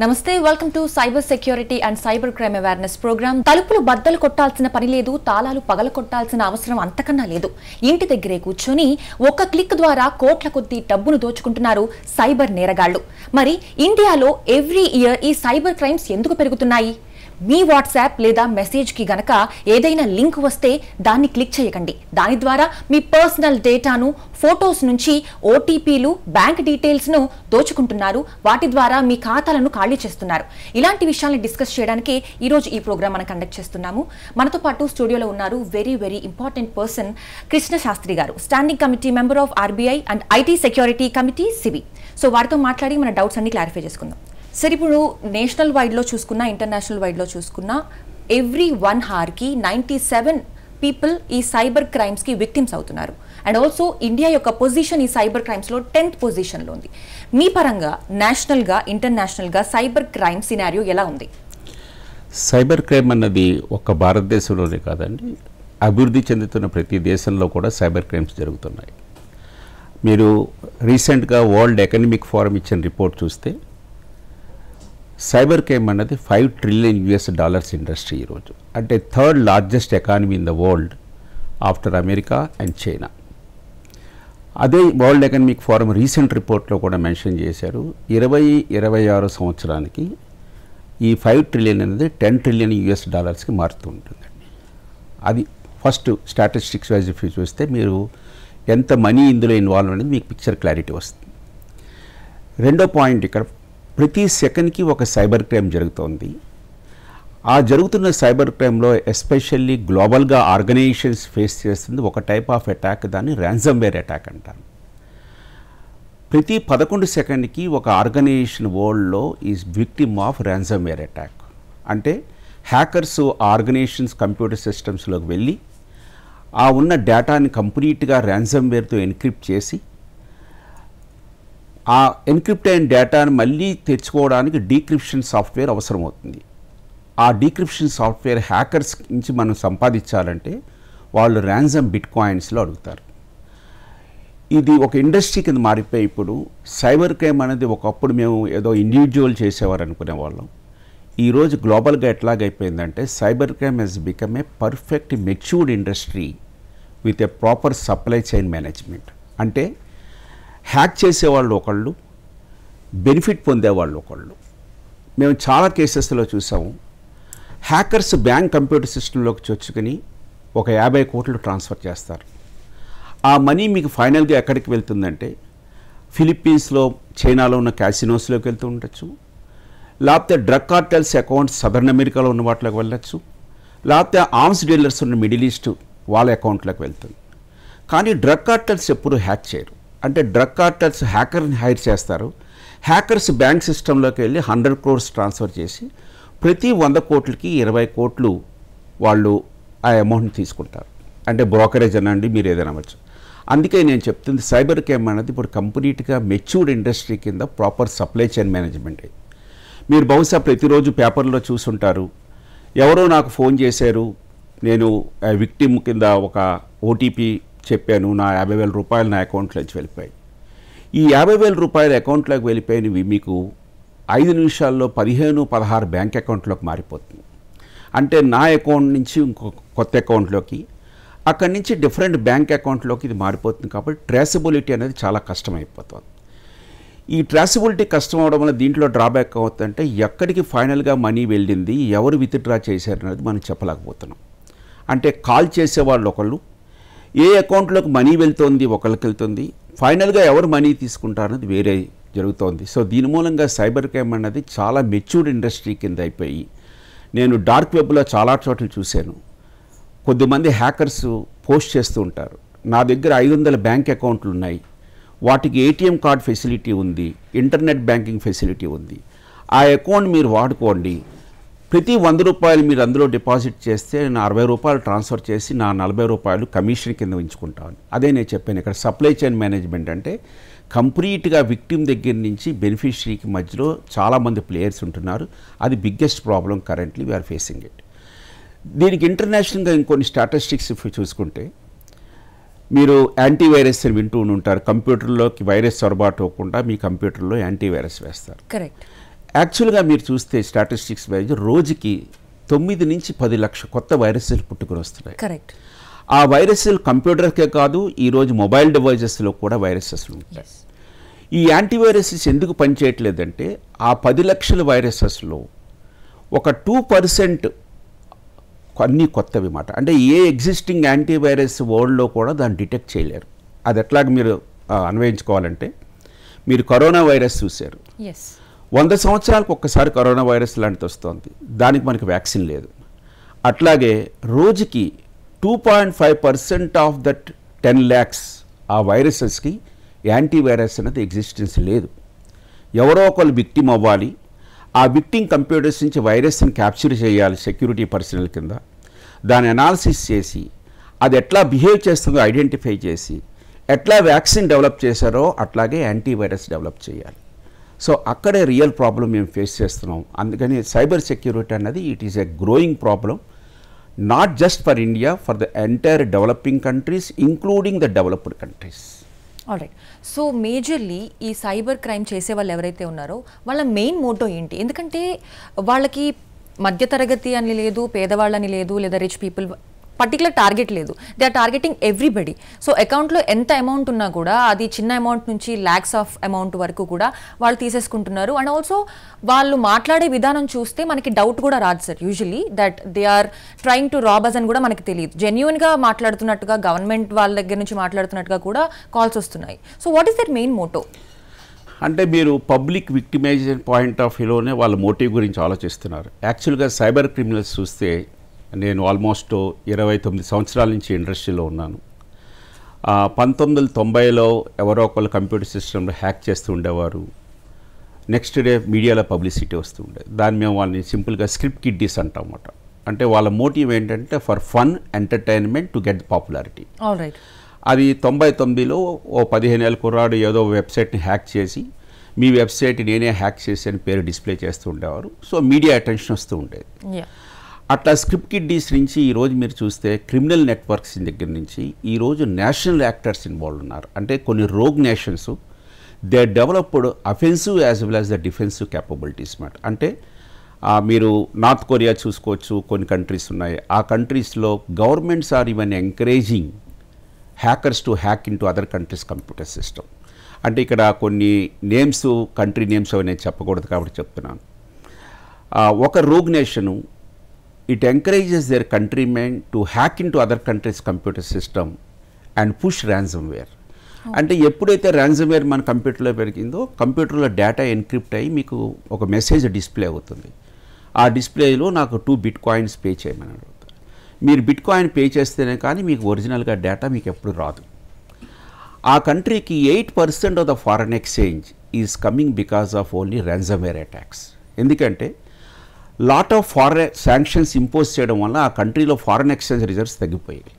నమస్తే welcome to cyber security and cyber crime awareness program తలుపులు బద్దలు కొట్టాల్సిన పని లేదు తాళాలు పగల కొట్టాల్సిన అవసరం అంతకన్నా లేదు ఇంటి దగ్గరే కూర్చొని ఒక క్లిక్ ద్వారా కోట్ల కొద్దీ డబ్బును దోచుకుంటున్నారు సైబర్ నేరగాళ్లు మరి ఇండియాలో ఎవ్రీ ఇయర్ ఈ సైబర్ క్రైమ్స్ ఎందుకు పెరుగుతున్నాయి మీ వాట్సాప్ లేదా మెసేజ్కి గనక ఏదైనా లింక్ వస్తే దాన్ని క్లిక్ చేయకండి దాని ద్వారా మీ పర్సనల్ డేటాను ఫొటోస్ నుంచి ఓటీపీలు బ్యాంక్ డీటెయిల్స్ను దోచుకుంటున్నారు వాటి ద్వారా మీ ఖాతాలను ఖాళీ చేస్తున్నారు ఇలాంటి విషయాల్ని డిస్కస్ చేయడానికి ఈరోజు ఈ ప్రోగ్రామ్ మనం కండక్ట్ చేస్తున్నాము మనతో పాటు స్టూడియోలో ఉన్నారు very very important person Krishna Shastri గారు standing committee member of RBI and IT security committee సిబి సో వారితో మాట్లాడి మన డౌట్స్ అన్ని క్లారిఫై చేసుకుందాం సరే ఇప్పుడు నేషనల్ వైడ్లో చూసుకున్నా ఇంటర్నేషనల్ వైడ్లో చూసుకున్నా ఎవ్రీ వన్ హార్కి నైంటీ సెవెన్ పీపుల్ ఈ సైబర్ క్రైమ్స్కి విక్టిమ్స్ అవుతున్నారు అండ్ ఆల్సో ఇండియా యొక్క పొజిషన్ ఈ సైబర్ క్రైమ్స్లో టెన్త్ పొజిషన్లో ఉంది మీ పరంగా నేషనల్గా ఇంటర్నేషనల్గా సైబర్ క్రైమ్ సినారియో ఎలా ఉంది సైబర్ క్రైమ్ అన్నది ఒక భారతదేశంలోనే కాదండి అభివృద్ధి చెందుతున్న ప్రతి దేశంలో కూడా సైబర్ క్రైమ్స్ జరుగుతున్నాయి మీరు రీసెంట్గా వరల్డ్ ఎకనమిక్ ఫోరం ఇచ్చిన రిపోర్ట్ చూస్తే సైబర్ క్రైమ్ అన్నది five trillion US dollars industry ఈరోజు అంటే third largest economy in the world after America and China అదే వరల్డ్ ఎకనమిక్ ఫోరం రీసెంట్ రిపోర్ట్లో కూడా మెన్షన్ చేశారు ఇరవై ఇరవై ఆరు సంవత్సరానికి ఈ ఫైవ్ ట్రిలియన్ అనేది టెన్ ట్రిలియన్ యుఎస్ డాలర్స్కి మారుతూ ఉంటుందండి అది ఫస్ట్ స్టాటిస్టిక్స్ వైజ్ చూస్తే మీరు ఎంత మనీ ఇందులో ఇన్వాల్వ్ అనేది మీకు పిక్చర్ క్లారిటీ వస్తుంది రెండో పాయింట్ ఇక్కడ ప్రతి సెకండ్కి ఒక సైబర్ క్రైమ్ జరుగుతోంది ఆ జరుగుతున్న సైబర్ క్రైమ్లో ఎస్పెషల్లీ గ్లోబల్గా ఆర్గనైజేషన్స్ ఫేస్ చేస్తుంది ఒక టైప్ ఆఫ్ అటాక్ దాన్ని ర్యాన్సమ్వేర్ అటాక్ అంటారు ప్రతి పదకొండు సెకండ్కి ఒక ఆర్గనైజేషన్ వరల్డ్లో is victim of ransomware attack అంటే హ్యాకర్స్ ఆర్గనైజేషన్స్ కంప్యూటర్ సిస్టమ్స్లోకి వెళ్ళి ఆ ఉన్న డేటాని కంప్లీట్గా ర్యాన్సమ్వేర్తో ఎన్క్రిప్ట్ చేసి ఆ ఎన్క్రిప్ట్ అయిన డేటాను మళ్ళీ తెచ్చుకోవడానికి డీక్రిప్షన్ సాఫ్ట్వేర్ అవసరమవుతుంది ఆ డీక్రిప్షన్ సాఫ్ట్వేర్ హ్యాకర్స్ నుంచి మనం సంపాదించాలంటే వాళ్ళు ర్యాన్సమ్ బిట్ కాయిన్స్లో అడుగుతారు ఇది ఒక ఇండస్ట్రీ కింద మారిపోయి ఇప్పుడు సైబర్ క్రైమ్ అనేది ఒకప్పుడు మేము ఏదో ఇండివిజువల్ చేసేవారు అనుకునే వాళ్ళం ఈరోజు గ్లోబల్గా ఎట్లాగైపోయిందంటే cyber crime has become a perfect matured industry with a proper supply chain management అంటే హ్యాక్ చేసేవాళ్ళు ఒకళ్ళు బెనిఫిట్ పొందేవాళ్ళు ఒకళ్ళు మేము చాలా కేసెస్లో చూసాము హ్యాకర్స్ బ్యాంక్ కంప్యూటర్ సిస్టంలోకి చొచ్చుకుని ఒక యాభై కోట్లు ట్రాన్స్ఫర్ చేస్తారు ఆ మనీ మీకు ఫైనల్గా ఎక్కడికి వెళ్తుందంటే ఫిలిప్పీన్స్లో చైనాలో ఉన్న క్యాసినోస్లోకి వెళ్తూ ఉండొచ్చు లేకపోతే డ్రగ్ కార్టెల్స్ అకౌంట్స్ సదర్న్ అమెరికాలో ఉన్న వాటిలోకి వెళ్ళొచ్చు లేకపోతే ఆర్మ్స్ డీలర్స్ ఉన్న మిడిల్ ఈస్ట్ వాళ్ళ అకౌంట్లోకి వెళ్తుంది కానీ డ్రగ్ కార్టెల్స్ ఎప్పుడూ హ్యాక్ చేయరు అంటే డ్రగ్ కార్టర్స్ హ్యాకర్ని హైర్ చేస్తారు హ్యాకర్స్ బ్యాంక్ సిస్టంలోకి వెళ్ళి హండ్రెడ్ క్రోర్స్ ట్రాన్స్ఫర్ చేసి ప్రతి వంద కోట్లకి ఇరవై కోట్లు వాళ్ళు ఆ అమౌంట్ని తీసుకుంటారు అంటే బ్రోకరేజ్ అనండి మీరు ఏదైనా అవ్వచ్చు అందుకే నేను చెప్తుంది సైబర్ క్యామ్ అనేది ఇప్పుడు కంప్లీట్గా మెచ్యూర్డ్ ఇండస్ట్రీ కింద ప్రాపర్ సప్లై చైన్ మేనేజ్మెంట్ మీరు బహుశా ప్రతిరోజు పేపర్లో చూసుంటారు ఎవరో నాకు ఫోన్ చేశారు నేను విక్టిమ్ కింద ఒక ఓటీపీ చెప్పాను నా యాభై వేల రూపాయలు నా అకౌంట్లోంచి వెళ్ళిపోయాయి ఈ యాభై వేల రూపాయలు అకౌంట్లోకి వెళ్ళిపోయినవి మీకు ఐదు నిమిషాల్లో పదిహేను పదహారు బ్యాంక్ అకౌంట్లోకి మారిపోతుంది అంటే నా అకౌంట్ నుంచి ఇంకో కొత్త అకౌంట్లోకి అక్కడి నుంచి డిఫరెంట్ బ్యాంక్ అకౌంట్లోకి ఇది మారిపోతుంది కాబట్టి ట్రాసిబిలిటీ అనేది చాలా కష్టమైపోతుంది ఈ ట్రాసిబిలిటీ కష్టం అవడం వల్ల దీంట్లో డ్రాబ్యాక్ అవుతుందంటే ఎక్కడికి ఫైనల్గా మనీ వెళ్ళింది ఎవరు విత్డ్రా చేశారు అనేది మనం చెప్పలేకపోతున్నాం అంటే కాల్ చేసేవాళ్ళు ఒకళ్ళు ఏ అకౌంట్లోకి మనీ వెళ్తోంది ఒకరికి వెళ్తుంది ఫైనల్గా ఎవరు మనీ తీసుకుంటారన్నది వేరే జరుగుతోంది సో దీని మూలంగా సైబర్ క్రైమ్ అన్నది చాలా మెచ్యూర్డ్ ఇండస్ట్రీ కింద అయిపోయి నేను డార్క్ వెబ్లో చాలా చోట్ల చూశాను కొద్దిమంది హ్యాకర్స్ పోస్ట్ చేస్తూ ఉంటారు నా దగ్గర ఐదు వందల బ్యాంక్ అకౌంట్లు ఉన్నాయి వాటికి ఏటీఎం కార్డ్ ఫెసిలిటీ ఉంది ఇంటర్నెట్ బ్యాంకింగ్ ఫెసిలిటీ ఉంది ఆ అకౌంట్ మీరు వాడుకోండి ప్రతి వంద రూపాయలు మీరు అందులో డిపాజిట్ చేస్తే నేను అరవై రూపాయలు ట్రాన్స్ఫర్ చేసి నా నలభై రూపాయలు కమిషన్ కింద ఉంచుకుంటాను అదే నేను చెప్పాను ఇక్కడ సప్లై చైన్ మేనేజ్మెంట్ అంటే కంప్లీట్గా విక్టిమ్ దగ్గర నుంచి బెనిఫిషరీకి మధ్యలో చాలామంది ప్లేయర్స్ ఉంటున్నారు అది biggest problem currently we are facing it దీనికి ఇంటర్నేషనల్గా ఇంకొన్ని స్టాటిస్టిక్స్ చూసుకుంటే మీరు యాంటీవైరస్ అని వింటూ ఉంటారు కంప్యూటర్లోకి వైరస్ సొరబాటు అవ్వకుండా మీ కంప్యూటర్లో యాంటీవైరస్ వేస్తారు కరెక్ట్ యాక్చువల్గా మీరు చూస్తే స్టాటిస్టిక్స్ వైజ్ రోజుకి తొమ్మిది నుంచి పది లక్ష కొత్త వైరస్లు పుట్టుకొని వస్తున్నాయి కరెక్ట్ ఆ వైరస్లు కంప్యూటర్కే కాదు ఈరోజు మొబైల్ డివైజెస్లో కూడా వైరసెస్ ఉంటాయి ఈ యాంటీవైరసెస్ ఎందుకు పనిచేయట్లేదంటే ఆ పది లక్షల వైరసెస్లో ఒక టూ పర్సెంట్ అన్నీ కొత్తవి మాట అంటే ఏ ఎగ్జిస్టింగ్ యాంటీవైరస్ వరల్డ్లో కూడా దాన్ని డిటెక్ట్ చేయలేరు అది ఎట్లాగ మీరు అన్వయించుకోవాలంటే మీరు కరోనా వైరస్ చూశారు వంద సంవత్సరాలకు ఒక్కసారి కరోనా వైరస్ లాంటిది వస్తుంది దానికి మనకి వ్యాక్సిన్ లేదు అట్లాగే రోజుకి two point five percent of that ten lakhs ఆ వైరసెస్కి యాంటీవైరస్ అనేది ఎగ్జిస్టెన్స్ లేదు ఎవరో ఒకళ్ళు విక్టిమ్ అవ్వాలి ఆ విక్టిమ్ కంప్యూటర్స్ నుంచి వైరస్ని క్యాప్చర్ చేయాలి సెక్యూరిటీ పర్సనల్ కింద దాని అనాలిసిస్ చేసి అది ఎట్లా బిహేవ్ చేస్తుందో ఐడెంటిఫై చేసి ఎట్లా వ్యాక్సిన్ డెవలప్ చేశారో అట్లాగే యాంటీవైరస్ డెవలప్ చేయాలి సో అక్కడే రియల్ ప్రాబ్లం మేము ఫేస్ చేస్తున్నాం అందుకని సైబర్ సెక్యూరిటీ అన్నది it is a growing problem not just for India for the entire developing countries including the developed countries alright so majorly ఈ cyber crime చేసే వాళ్ళు ఎవరైతే ఉన్నారో వాళ్ళ మెయిన్ మోటో ఏంటి ఎందుకంటే వాళ్ళకి మధ్యతరగతి అని లేదు పేదవాళ్ళని లేదు లేదా రిచ్ పీపుల్ పర్టికులర్ టార్గెట్ లేదు they are targeting everybody so అకౌంట్లో ఎంత అమౌంట్ ఉన్నా కూడా అది చిన్న అమౌంట్ నుంచి ల్యాక్స్ ఆఫ్ అమౌంట్ వరకు కూడా వాళ్ళు తీసేసుకుంటున్నారు అండ్ ఆల్సో వాళ్ళు మాట్లాడే విధానం చూస్తే మనకి డౌట్ కూడా రాదు sir usually that they are trying to robbers అని కూడా మనకి తెలియదు జెన్యున్గా మాట్లాడుతున్నట్టుగా గవర్నమెంట్ వాళ్ళ దగ్గర నుంచి మాట్లాడుతున్నట్టుగా కూడా కాల్స్ వస్తున్నాయి so what is their main motto అంటే మీరు పబ్లిక్ విక్టిమైజేషన్ పాయింట్ ఆఫ్ వ్యూలోనే వాళ్ళ మోటివ్ గురించి ఆలోచిస్తున్నారు యాక్చువల్గా సైబర్ క్రిమినల్స్ చూస్తే నేను ఆల్మోస్ట్ ఇరవై తొమ్మిది సంవత్సరాల నుంచి ఇండస్ట్రీలో ఉన్నాను పంతొమ్మిది వందల తొంభైలో ఎవరో ఒకళ్ళు కంప్యూటర్ సిస్టంలో హ్యాక్ చేస్తూ ఉండేవారు నెక్స్ట్ డే మీడియాలో పబ్లిసిటీ వస్తూ ఉండేది దాన్ని మేము వాళ్ళని సింపుల్గా స్క్రిప్ట్ కిడ్డీస్ అంటాం అన్నమాట అంటే వాళ్ళ మోటివ్ ఏంటంటే for fun entertainment to get popularity అది తొంభై తొమ్మిదిలో ఓ పదిహేను ఏళ్ళ కుర్రాడు ఏదో వెబ్సైట్ని హ్యాక్ చేసి మీ వెబ్సైట్ నేనే హ్యాక్ చేసి అని పేరు డిస్ప్లే చేస్తూ ఉండేవారు సో మీడియా అటెన్షన్ వస్తూ ఉండేది అట్లా స్క్రిప్ట్ కిడ్డీస్ నుంచి ఈరోజు మీరు చూస్తే క్రిమినల్ నెట్వర్క్స్ దగ్గర నుంచి ఈరోజు నేషనల్ యాక్టర్స్ ఇన్వాల్వ్ ఉన్నారు అంటే కొన్ని rogue nations they developed offensive as well as the defensive capabilities మాట అంటే మీరు నార్త్ కొరియా చూసుకోవచ్చు కొన్ని కంట్రీస్ ఉన్నాయి ఆ కంట్రీస్లో governments are even encouraging hackers to hack into other countries computer system అంటే ఇక్కడ కొన్ని నేమ్స్ కంట్రీ నేమ్స్ అవి నేను చెప్పకూడదు కాబట్టి చెప్తున్నాను ఒక rogue nation it country men to hack in hack other countries computer system and push push where oh. అంటే ఎప్పుడైతే వేర్ మన కంప్యూటర్లో పెరిగిందో కంప్యూటర్లో డేటా ఎన్క్రిప్ట్ అయ్యి మీకు ఒక మెసేజ్ డిస్ప్లే అవుతుంది ఆ డిస్ప్లేలో నాకు టూ బిట్ కాయిన్స్ పే చేయమని అడుగుతారు మీరు బిట్ కాయిన్ పే చేస్తేనే కానీ మీకు ఒరిజినల్గా డేటా మీకు ఎప్పుడు రాదు ఆ కంట్రీకి eight percent of the foreign exchange is coming because of only where attacks ఎందుకంటే lot of foreign sanctions impose చేయడం వల్ల ఆ కంట్రీలో ఫారెన్ ఎక్స్చేంజ్ రిజర్వ్స్ తగ్గిపోయాయి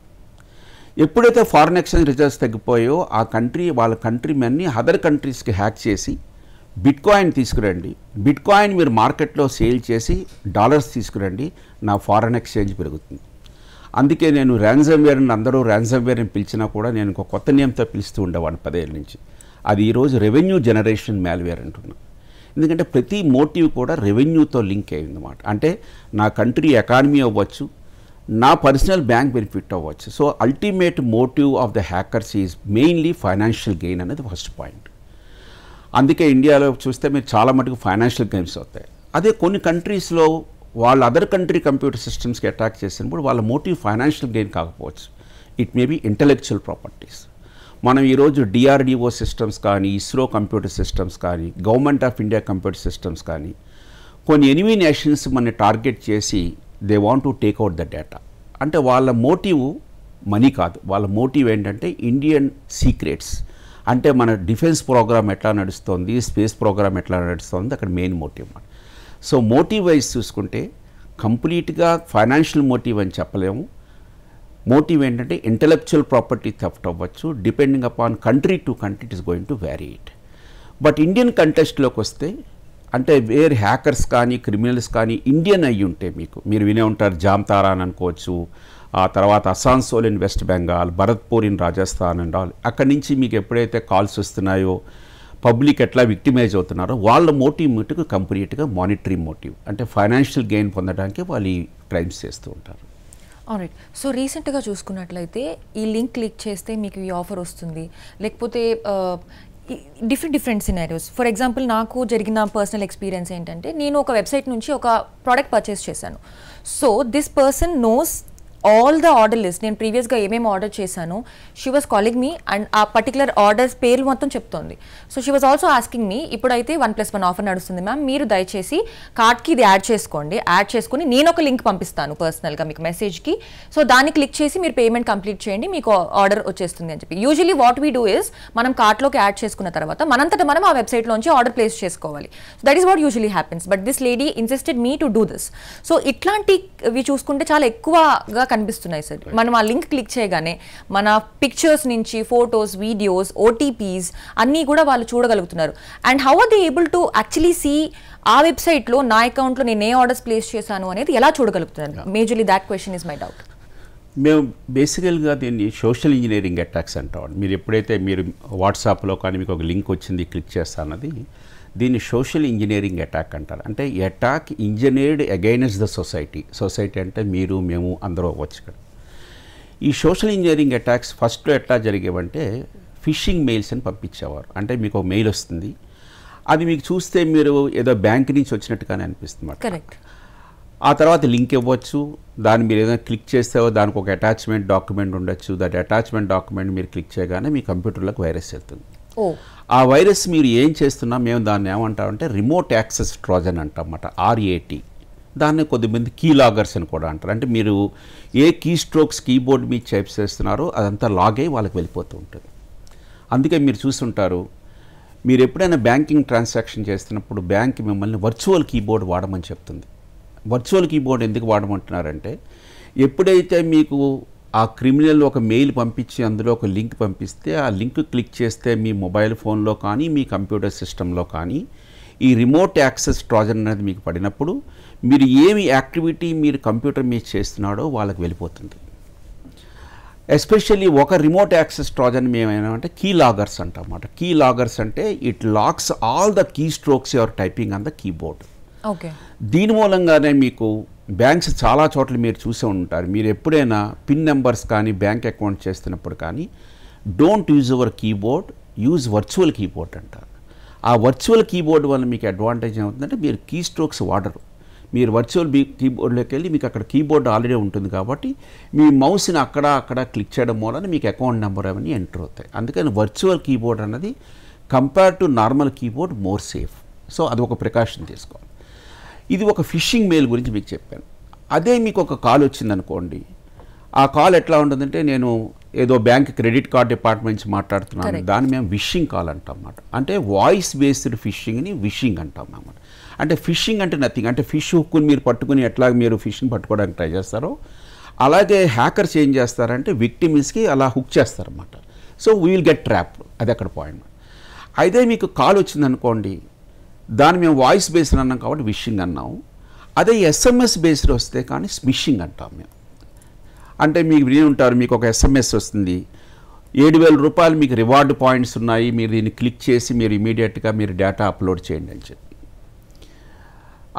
ఎప్పుడైతే ఫారెన్ ఎక్స్చేంజ్ రిజర్వ్స్ తగ్గిపోయాయో ఆ కంట్రీ వాళ్ళ కంట్రీ మెన్ని అదర్ కంట్రీస్కి హ్యాక్ చేసి బిట్కాయిన్ తీసుకురండి బిట్కాయిన్ మీరు మార్కెట్లో సేల్ చేసి డాలర్స్ తీసుకురండి నా ఫారెన్ ఎక్స్చేంజ్ పెరుగుతుంది అందుకే నేను ర్యాన్సమ్వేర్ని అందరూ ర్యాన్సమ్వేర్ని పిలిచినా కూడా నేను ఒక కొత్త నియంతో పిలుస్తూ ఉండేవాడిని పదేళ్ళ నుంచి అది ఈరోజు రెవెన్యూ జనరేషన్ మ్యాల్వేర్ అంటున్నాను ఎందుకంటే ప్రతి మోటివ్ కూడా రెవెన్యూతో లింక్ అయిందన్నమాట అంటే నా కంట్రీ ఎకానమీ అవ్వచ్చు నా పర్సనల్ బ్యాంక్ బెనిఫిట్ అవ్వచ్చు so ultimate motive of the hackers is mainly financial gain అనేది ఫస్ట్ పాయింట్ అందుకే ఇండియాలో చూస్తే మీరు చాలా మటుకు ఫైనాన్షియల్ గేమ్స్ అవుతాయి అదే కొన్ని కంట్రీస్లో వాళ్ళ అదర్ కంట్రీ కంప్యూటర్ సిస్టమ్స్కి అటాక్ చేసినప్పుడు వాళ్ళ మోటివ్ ఫైనాన్షియల్ గెయిన్ కాకపోవచ్చు it may be intellectual properties మనం ఈరోజు డిఆర్డిఓ సిస్టమ్స్ కానీ ఇస్రో కంప్యూటర్ సిస్టమ్స్ కానీ government of India computer systems కానీ కొన్ని ఎనిమీ నేషన్స్ మన టార్గెట్ చేసి they want to take out the data అంటే వాళ్ళ మోటివ్ మనీ కాదు వాళ్ళ మోటివ్ ఏంటంటే ఇండియన్ సీక్రెట్స్ అంటే మన డిఫెన్స్ ప్రోగ్రామ్ ఎట్లా నడుస్తుంది స్పేస్ ప్రోగ్రామ్ ఎట్లా నడుస్తుంది అక్కడ మెయిన్ మోటివ్ అన్నమాట సో మోటివ్ వైజ్ చూసుకుంటే కంప్లీట్గా ఫైనాన్షియల్ మోటివ్ అని చెప్పలేము మోటివ్ ఏంటంటే ఇంటలెక్చువల్ ప్రాపర్టీ థెఫ్ట్ అవ్వచ్చు depending upon country to country it is going to vary it but Indian కంటెస్ట్లోకి వస్తే అంటే వేర్ హ్యాకర్స్ కానీ క్రిమినల్స్ కానీ ఇండియన్ అయ్యి ఉంటే మీకు మీరు వినే ఉంటారు జామ్తారా అనుకోవచ్చు ఆ తర్వాత Asansol in West Bengal Bharatpur in Rajasthan and all అక్కడి నుంచి మీకు ఎప్పుడైతే కాల్స్ వస్తున్నాయో పబ్లిక్ ఎట్లా విక్టిమైజ్ అవుతున్నారో వాళ్ళ మోటివ్ మటుకు కంప్లీట్గా మానిటరీ మోటివ్ అంటే ఫైనాన్షియల్ గెయిన్ పొందడానికి వాళ్ళు ఈ క్రైమ్స్ చేస్తూ ఉంటారు రైట్ సో రీసెంట్గా చూసుకున్నట్లయితే ఈ లింక్ క్లిక్ చేస్తే మీకు ఈ ఆఫర్ వస్తుంది లేకపోతే different different scenarios for example నాకు జరిగిన పర్సనల్ ఎక్స్పీరియన్స్ ఏంటంటే నేను ఒక వెబ్సైట్ నుంచి ఒక ప్రోడక్ట్ పర్చేస్ చేశాను so this person knows all the order list నేను ప్రీవియస్గా ఏమేమి ఆర్డర్ చేశాను she was calling me and ఆ పర్టికులర్ ఆర్డర్స్ పేర్లు మొత్తం చెప్తోంది so she was also asking me ఇప్పుడైతే వన్ ప్లస్ వన్ ఆఫర్ నడుస్తుంది మ్యామ్ మీరు దయచేసి కార్డ్కి ఇది యాడ్ చేసుకోండి యాడ్ చేసుకుని నేను ఒక లింక్ పంపిస్తాను పర్సనల్గా మీకు మెసేజ్కి సో దాన్ని క్లిక్ చేసి మీరు పేమెంట్ కంప్లీట్ చేయండి మీకు ఆర్డర్ వచ్చేస్తుంది అని చెప్పి usually what we do is మనం కార్ట్లోకి యాడ్ చేసుకున్న తర్వాత మనంతటా మనం ఆ వెబ్సైట్లోంచి ఆర్డర్ ప్లేస్ చేసుకోవాలి that is what usually happens but this lady insisted me to do this so ఇట్లాంటివి చూసుకుంటే చాలా ఎక్కువగా కనిపిస్తున్నాయి సార్ మనం ఆ లింక్ క్లిక్ చేయగానే మన పిక్చర్స్ నుంచి ఫొటోస్ వీడియోస్ ఓటీపీస్ అన్నీ కూడా వాళ్ళు చూడగలుగుతున్నారు and how are they able to actually see ఆ వెబ్సైట్లో నా అకౌంట్లో నేను ఏ ఆర్డర్స్ ప్లేస్ చేశాను అనేది ఎలా చూడగలుగుతున్నారు majorly that question is my doubt మేము బేసికల్గా దీన్ని సోషల్ ఇంజనీరింగ్ అటాక్స్ అంటాం మీరు ఎప్పుడైతే మీరు వాట్సాప్లో కానీ మీకు ఒక లింక్ వచ్చింది క్లిక్ చేస్తా అన్నది దీన్ని సోషల్ ఇంజనీరింగ్ అటాక్ అంటారు అంటే attack engineered against the society society అంటే మీరు మేము అందరూ అవ్వచ్చు ఇక్కడ ఈ సోషల్ ఇంజనీరింగ్ అటాక్స్ ఫస్ట్లో ఎట్లా జరిగేవంటే ఫిషింగ్ మెయిల్స్ అని పంపించేవారు అంటే మీకు ఒక మెయిల్ వస్తుంది అది మీకు చూస్తే మీరు ఏదో బ్యాంక్ నుంచి వచ్చినట్టుగానే అనిపిస్తుంది కరెక్ట్ ఆ తర్వాత లింక్ ఇవ్వచ్చు దాన్ని మీరు ఏదైనా క్లిక్ చేస్తే దానికి ఒక అటాచ్మెంట్ డాక్యుమెంట్ ఉండొచ్చు దట్ అటాచ్మెంట్ డాక్యుమెంట్ మీరు క్లిక్ చేయగానే మీ కంప్యూటర్లోకి వైరస్ వెళ్తుంది ఆ వైరస్ మీరు ఏం చేస్తున్నా మేము దాన్ని ఏమంటామంటే రిమోట్ యాక్సెస్ ట్రోజన్ అంటామన్నమాట ఆర్ఏటీ దాన్ని కొద్దిమంది కీ లాగర్స్ అని కూడా అంటారు అంటే మీరు ఏ కీ స్ట్రోక్స్ కీబోర్డ్ మీద టైప్ చేస్తున్నారో అదంతా లాగ్ అయ్యి వాళ్ళకి వెళ్ళిపోతూ ఉంటుంది అందుకే మీరు చూస్తుంటారు మీరు ఎప్పుడైనా బ్యాంకింగ్ ట్రాన్సాక్షన్ చేస్తున్నప్పుడు బ్యాంక్ మిమ్మల్ని వర్చువల్ కీబోర్డ్ వాడమని చెప్తుంది వర్చువల్ కీబోర్డ్ ఎందుకు వాడమంటున్నారంటే ఎప్పుడైతే మీకు ఆ క్రిమినల్ ఒక మెయిల్ పంపించి అందులో ఒక లింక్ పంపిస్తే ఆ లింక్ క్లిక్ చేస్తే మీ మొబైల్ ఫోన్లో కానీ మీ కంప్యూటర్ సిస్టంలో కానీ ఈ రిమోట్ యాక్సెస్ ట్రాజన్ అనేది మీకు పడినప్పుడు మీరు ఏమి యాక్టివిటీ మీరు కంప్యూటర్ మీద చేస్తున్నాడో వాళ్ళకి వెళ్ళిపోతుంది ఎస్పెషల్లీ ఒక రిమోట్ యాక్సెస్ ట్రాజన్ అంటే కీ లాగర్స్ అంటామాట కీ లాగర్స్ అంటే it logs all the keystrokes your typing on the keyboard okay దీని మూలంగానే మీకు బ్యాంక్స్ చాలా చోట్ల మీరు చూసే ఉంటారు మీరు ఎప్పుడైనా పిన్ నెంబర్స్ కానీ బ్యాంక్ అకౌంట్ చేస్తున్నప్పుడు కానీ don't use your keyboard use virtual keyboard అంటారు ఆ వర్చువల్ కీబోర్డ్ వల్ల మీకు అడ్వాంటేజ్ ఏమవుతుందంటే మీరు కీ స్ట్రోక్స్ వాడరు మీరు వర్చువల్ బీ కీబోర్డ్లోకి వెళ్ళి మీకు అక్కడ కీబోర్డ్ ఆల్రెడీ ఉంటుంది కాబట్టి మీ మౌస్ని అక్కడ అక్కడ క్లిక్ చేయడం వల్లనే మీకు అకౌంట్ నెంబర్ అవన్నీ ఎంటర్ అవుతాయి అందుకని వర్చువల్ కీబోర్డ్ అన్నది compare to normal keyboard more safe so అది ఒక ప్రికాషన్ తీసుకోవాలి ఇది ఒక ఫిషింగ్ మెయిల్ గురించి మీకు చెప్పాను అదే మీకు ఒక కాల్ వచ్చిందనుకోండి ఆ కాల్ ఎట్లా ఉంటుందంటే నేను ఏదో బ్యాంక్ క్రెడిట్ కార్డ్ డిపార్ట్మెంట్ నుంచి మాట్లాడుతున్నాను దాన్ని మేము విషింగ్ కాల్ అంటాం అన్నమాట అంటే వాయిస్ బేస్డ్ ఫిషింగ్ని విషింగ్ అంటాం అన్నమాట అంటే ఫిషింగ్ అంటే నథింగ్ అంటే ఫిష్ హుక్కుని మీరు పట్టుకుని ఎట్లా మీరు ఫిషింగ్ పట్టుకోవడానికి ట్రై చేస్తారో అలాగే హ్యాకర్స్ ఏం చేస్తారంటే విక్టిమ్స్కి అలా హుక్ చేస్తారన్నమాట so we will get trap అది అక్కడ పాయింట్ అయితే మీకు కాల్ వచ్చిందనుకోండి దాన్ని మేము వాయిస్ బేస్డ్ అన్నాం కాబట్టి విషింగ్ అన్నాం అదే ఎస్ఎంఎస్ బేస్డ్ వస్తే కానీ స్మిషింగ్ అంటాం మేము అంటే మీకు విని ఉంటారు మీకు ఒక ఎస్ఎంఎస్ వస్తుంది ఏడు వేల రూపాయలు మీకు రివార్డు పాయింట్స్ ఉన్నాయి మీరు దీన్ని క్లిక్ చేసి మీరు ఇమీడియట్గా మీరు డేటా అప్లోడ్ చేయండి అని చెప్పి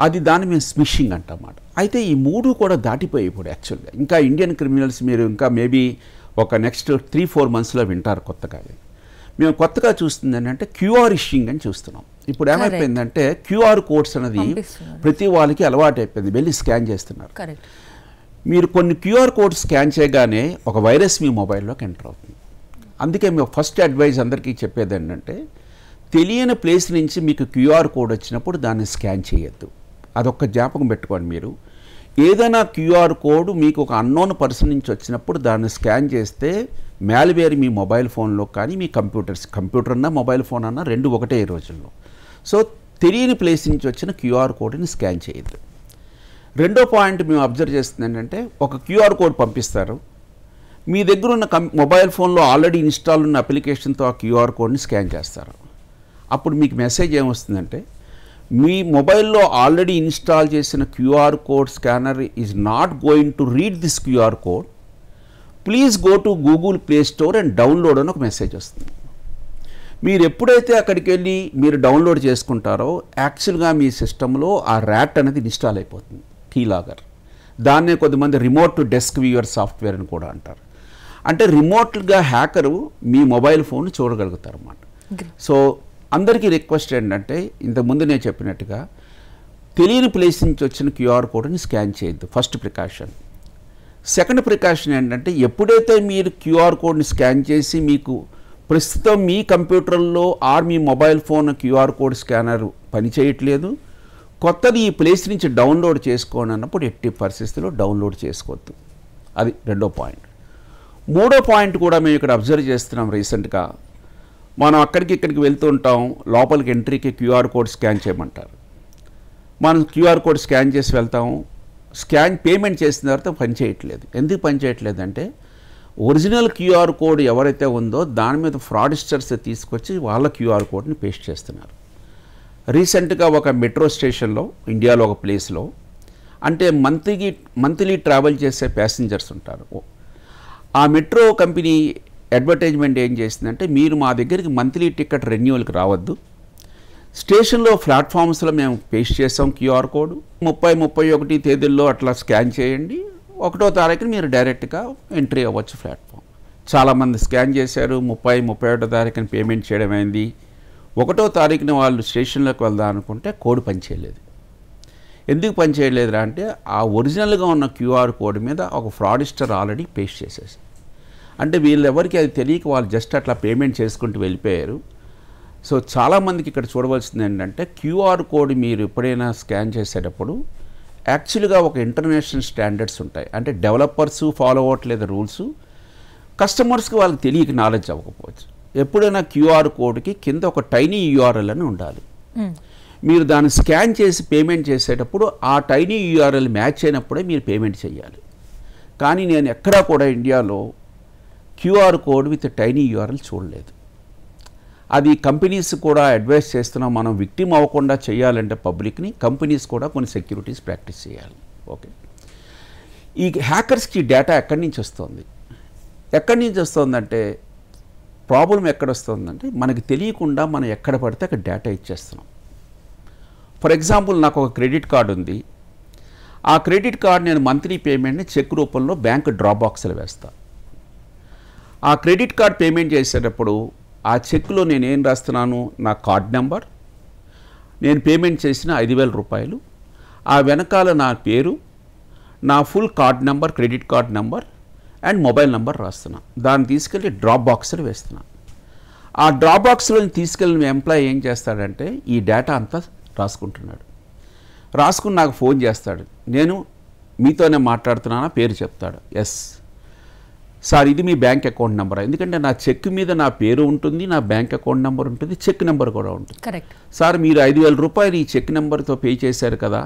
అది దాన్ని మేము స్మిషింగ్ అంటామాట అయితే ఈ మూడు కూడా దాటిపోయి ఇప్పుడు యాక్చువల్గా ఇంకా ఇండియన్ క్రిమినల్స్ మీరు ఇంకా మేబీ ఒక నెక్స్ట్ త్రీ ఫోర్ మంత్స్లో వింటారు కొత్తగా మేము కొత్తగా చూస్తుంది ఏంటంటే క్యూఆర్ ఇషింగ్ అని చూస్తున్నాం ఇప్పుడు ఏమైపోయిందంటే క్యూఆర్ కోడ్స్ అనేది ప్రతి వాళ్ళకి అలవాటు అయిపోయింది వెళ్ళి స్కాన్ చేస్తున్నారు మీరు కొన్ని క్యూఆర్ కోడ్ స్కాన్ చేయగానే ఒక వైరస్ మీ మొబైల్లోకి ఎంటర్ అవుతుంది అందుకే మేము ఫస్ట్ అడ్వైజ్ అందరికీ చెప్పేది ఏంటంటే తెలియని ప్లేస్ నుంచి మీకు క్యూఆర్ కోడ్ వచ్చినప్పుడు దాన్ని స్కాన్ చేయొద్దు అదొక జ్ఞాపకం పెట్టుకోండి మీరు ఏదైనా క్యూఆర్ కోడ్ మీకు ఒక అన్నోన్ పర్సన్ నుంచి వచ్చినప్పుడు దాన్ని స్కాన్ చేస్తే మ్యాల్వేర్ మీ మొబైల్ ఫోన్లో కానీ మీ కంప్యూటర్స్ కంప్యూటర్ అన్నా మొబైల్ ఫోన్ అన్నా రెండు ఒకటే ఈ రోజుల్లో సో తెలియని ప్లేస్ నుంచి వచ్చిన క్యూఆర్ కోడ్ని స్కాన్ చేయొద్దు రెండో పాయింట్ మేము అబ్జర్వ్ చేస్తుంది ఏంటంటే ఒక క్యూఆర్ కోడ్ పంపిస్తారు మీ దగ్గర ఉన్న మొబైల్ ఫోన్లో ఆల్రెడీ ఇన్స్టాల్ ఉన్న అప్లికేషన్తో ఆ క్యూఆర్ కోడ్ని స్కాన్ చేస్తారు అప్పుడు మీకు మెసేజ్ ఏమొస్తుందంటే మీ మొబైల్లో ఆల్రెడీ ఇన్స్టాల్ చేసిన QR code scanner is not going to read this QR code please go to Google Play Store and download అని ఒక మెసేజ్ వస్తుంది మీరు ఎప్పుడైతే అక్కడికి వెళ్ళి మీరు డౌన్లోడ్ చేసుకుంటారో యాక్చువల్గా మీ సిస్టంలో ఆ ర్యాట్ అనేది ఇన్స్టాల్ అయిపోతుంది లాగర్ దాన్నే కొంతమంది రిమోట్ డెస్క్ వ్యూవర్ సాఫ్ట్వేర్ అని కూడా అంటారు అంటే రిమోట్గా హ్యాకరు మీ మొబైల్ ఫోన్ చూడగలుగుతారు అన్నమాట సో అందరికీ రిక్వెస్ట్ ఏంటంటే ఇంతకుముందు నేను చెప్పినట్టుగా తెలియని ప్లేస్ నుంచి వచ్చిన క్యూఆర్ కోడ్ని స్కాన్ చేయొద్దు ఫస్ట్ ప్రికాషన్ సెకండ్ ప్రికాషన్ ఏంటంటే ఎప్పుడైతే మీరు క్యూఆర్ కోడ్ని స్కాన్ చేసి మీకు ప్రస్తుతం మీ కంప్యూటర్లో ఆర్ మీ mobile phone QR code scanner పనిచేయట్లేదు కొత్తది ఈ ప్లేస్ నుంచి డౌన్లోడ్ చేసుకోండి అన్నప్పుడు ఎట్టి పరిస్థితుల్లో డౌన్లోడ్ చేసుకోవద్దు అది రెండో పాయింట్ మూడో పాయింట్ కూడా మేము ఇక్కడ అబ్జర్వ్ చేస్తున్నాం రీసెంట్గా మనం అక్కడికి ఇక్కడికి వెళ్తూ ఉంటాం లోపలికి ఎంట్రీకి క్యూఆర్ కోడ్ స్కాన్ చేయమంటారు మనం క్యూఆర్ కోడ్ స్కాన్ చేసి వెళ్తాము స్కాన్ పేమెంట్ చేసిన తర్వాత పని చేయట్లేదు ఎందుకు పని చేయట్లేదంటే ఒరిజినల్ క్యూఆర్ కోడ్ ఎవరైతే ఉందో దాని మీద ఫ్రాడిస్టర్స్ తీసుకొచ్చి వాళ్ళ క్యూఆర్ కోడ్ని పేస్ట్ చేస్తున్నారు రీసెంట్గా ఒక మెట్రో స్టేషన్లో ఇండియాలో ఒక ప్లేస్లో అంటే మంత్లీ మంత్లీ ట్రావెల్ చేసే ప్యాసింజర్స్ ఉంటారు ఆ మెట్రో కంపెనీ అడ్వర్టైజ్మెంట్ ఏం చేసిందంటే మీరు మా దగ్గరికి మంత్లీ టికెట్ రెన్యువల్కి రావద్దు స్టేషన్లో ప్లాట్ఫామ్స్లో మేము పేస్ట్ చేసాం క్యూఆర్ కోడ్ ముప్పై ముప్పై ఒకటి తేదీల్లో అట్లా స్కాన్ చేయండి ఒకటో తారీఖున మీరు డైరెక్ట్గా ఎంట్రీ అవ్వచ్చు ప్లాట్ఫామ్ చాలామంది స్కాన్ చేశారు ముప్పై ముప్పై ఒకటో తారీఖున పేమెంట్ చేయడం అయింది ఒకటో తారీఖున వాళ్ళు స్టేషన్లోకి వెళ్దాం అనుకుంటే కోడ్ పనిచేయలేదు ఎందుకు పనిచేయలేదురా అంటే ఆ ఒరిజినల్గా ఉన్న క్యూఆర్ కోడ్ మీద ఒక ఫ్రాడిస్టర్ ఆల్రెడీ పేస్ట్ చేసేసి అంటే వీళ్ళెవరికి అది తెలియక వాళ్ళు జస్ట్ అట్లా పేమెంట్ చేసుకుంటూ వెళ్ళిపోయారు సో చాలామందికి ఇక్కడ చూడవలసింది ఏంటంటే క్యూఆర్ కోడ్ మీరు ఎప్పుడైనా స్కాన్ చేసేటప్పుడు యాక్చువల్గా ఒక ఇంటర్నేషనల్ స్టాండర్డ్స్ ఉంటాయి అంటే డెవలపర్స్ ఫాలో అవ్వట్లేదు రూల్స్ కస్టమర్స్కి వాళ్ళకి తెలియక నాలెడ్జ్ అవ్వకపోవచ్చు ఎప్పుడైనా క్యూఆర్ కోడ్కి కింద ఒక టైనీ యూఆర్ఎల్ అని ఉండాలి మీరు దాన్ని స్కాన్ చేసి పేమెంట్ చేసేటప్పుడు ఆ టైనీ యూఆర్ఎల్ మ్యాచ్ అయినప్పుడే మీరు పేమెంట్ చేయాలి కానీ నేను ఎక్కడా కూడా ఇండియాలో QR code with tiny URL చూడలేదు అది కంపెనీస్ కూడా అడ్వైస్ చేస్తున్నాం మనం విక్టిమ్ అవ్వకుండా చేయాలంటే పబ్లిక్ని కంపెనీస్ కూడా కొన్ని సెక్యూరిటీస్ ప్రాక్టీస్ చేయాలి ఓకే ఈ హ్యాకర్స్కి డేటా ఎక్కడి నుంచి వస్తుంది ఎక్కడి నుంచి వస్తుందంటే ప్రాబ్లం ఎక్కడ వస్తుందంటే మనకి తెలియకుండా మనం ఎక్కడ పడితే అక్కడ డేటా ఇచ్చేస్తున్నాం ఫర్ ఎగ్జాంపుల్ నాకు ఒక క్రెడిట్ కార్డు ఉంది ఆ క్రెడిట్ కార్డు నేను మంత్లీ పేమెంట్ని చెక్ రూపంలో బ్యాంక్ డ్రాబాక్స్లో వేస్తాను ఆ క్రెడిట్ కార్డ్ పేమెంట్ చేసేటప్పుడు ఆ చెక్లో నేను ఏం రాస్తున్నాను నా కార్డ్ నెంబర్ నేను పేమెంట్ చేసిన ఐదు వేల రూపాయలు ఆ వెనకాల నా పేరు నా full card number credit card number and mobile number రాస్తున్నా దాన్ని తీసుకెళ్ళి డ్రాప్ బాక్స్లో వేస్తున్నా ఆ డ్రాప్ బాక్స్లో తీసుకెళ్ళిన ఎంప్లాయీ ఏం చేస్తాడంటే ఈ డేటా అంతా రాసుకుంటున్నాడు రాసుకుని నాకు ఫోన్ చేస్తాడు నేను మీతోనే మాట్లాడుతున్నానా పేరు చెప్తాడు ఎస్ సార్ ఇది మీ బ్యాంక్ అకౌంట్ నెంబర్ ఎందుకంటే నా చెక్ మీద నా పేరు ఉంటుంది నా బ్యాంక్ అకౌంట్ నెంబర్ ఉంటుంది చెక్ నెంబర్ కూడా ఉంటుంది కరెక్ట్ సార్ మీరు ఐదు వేల రూపాయలు ఈ చెక్ నెంబర్తో పే చేశారు కదా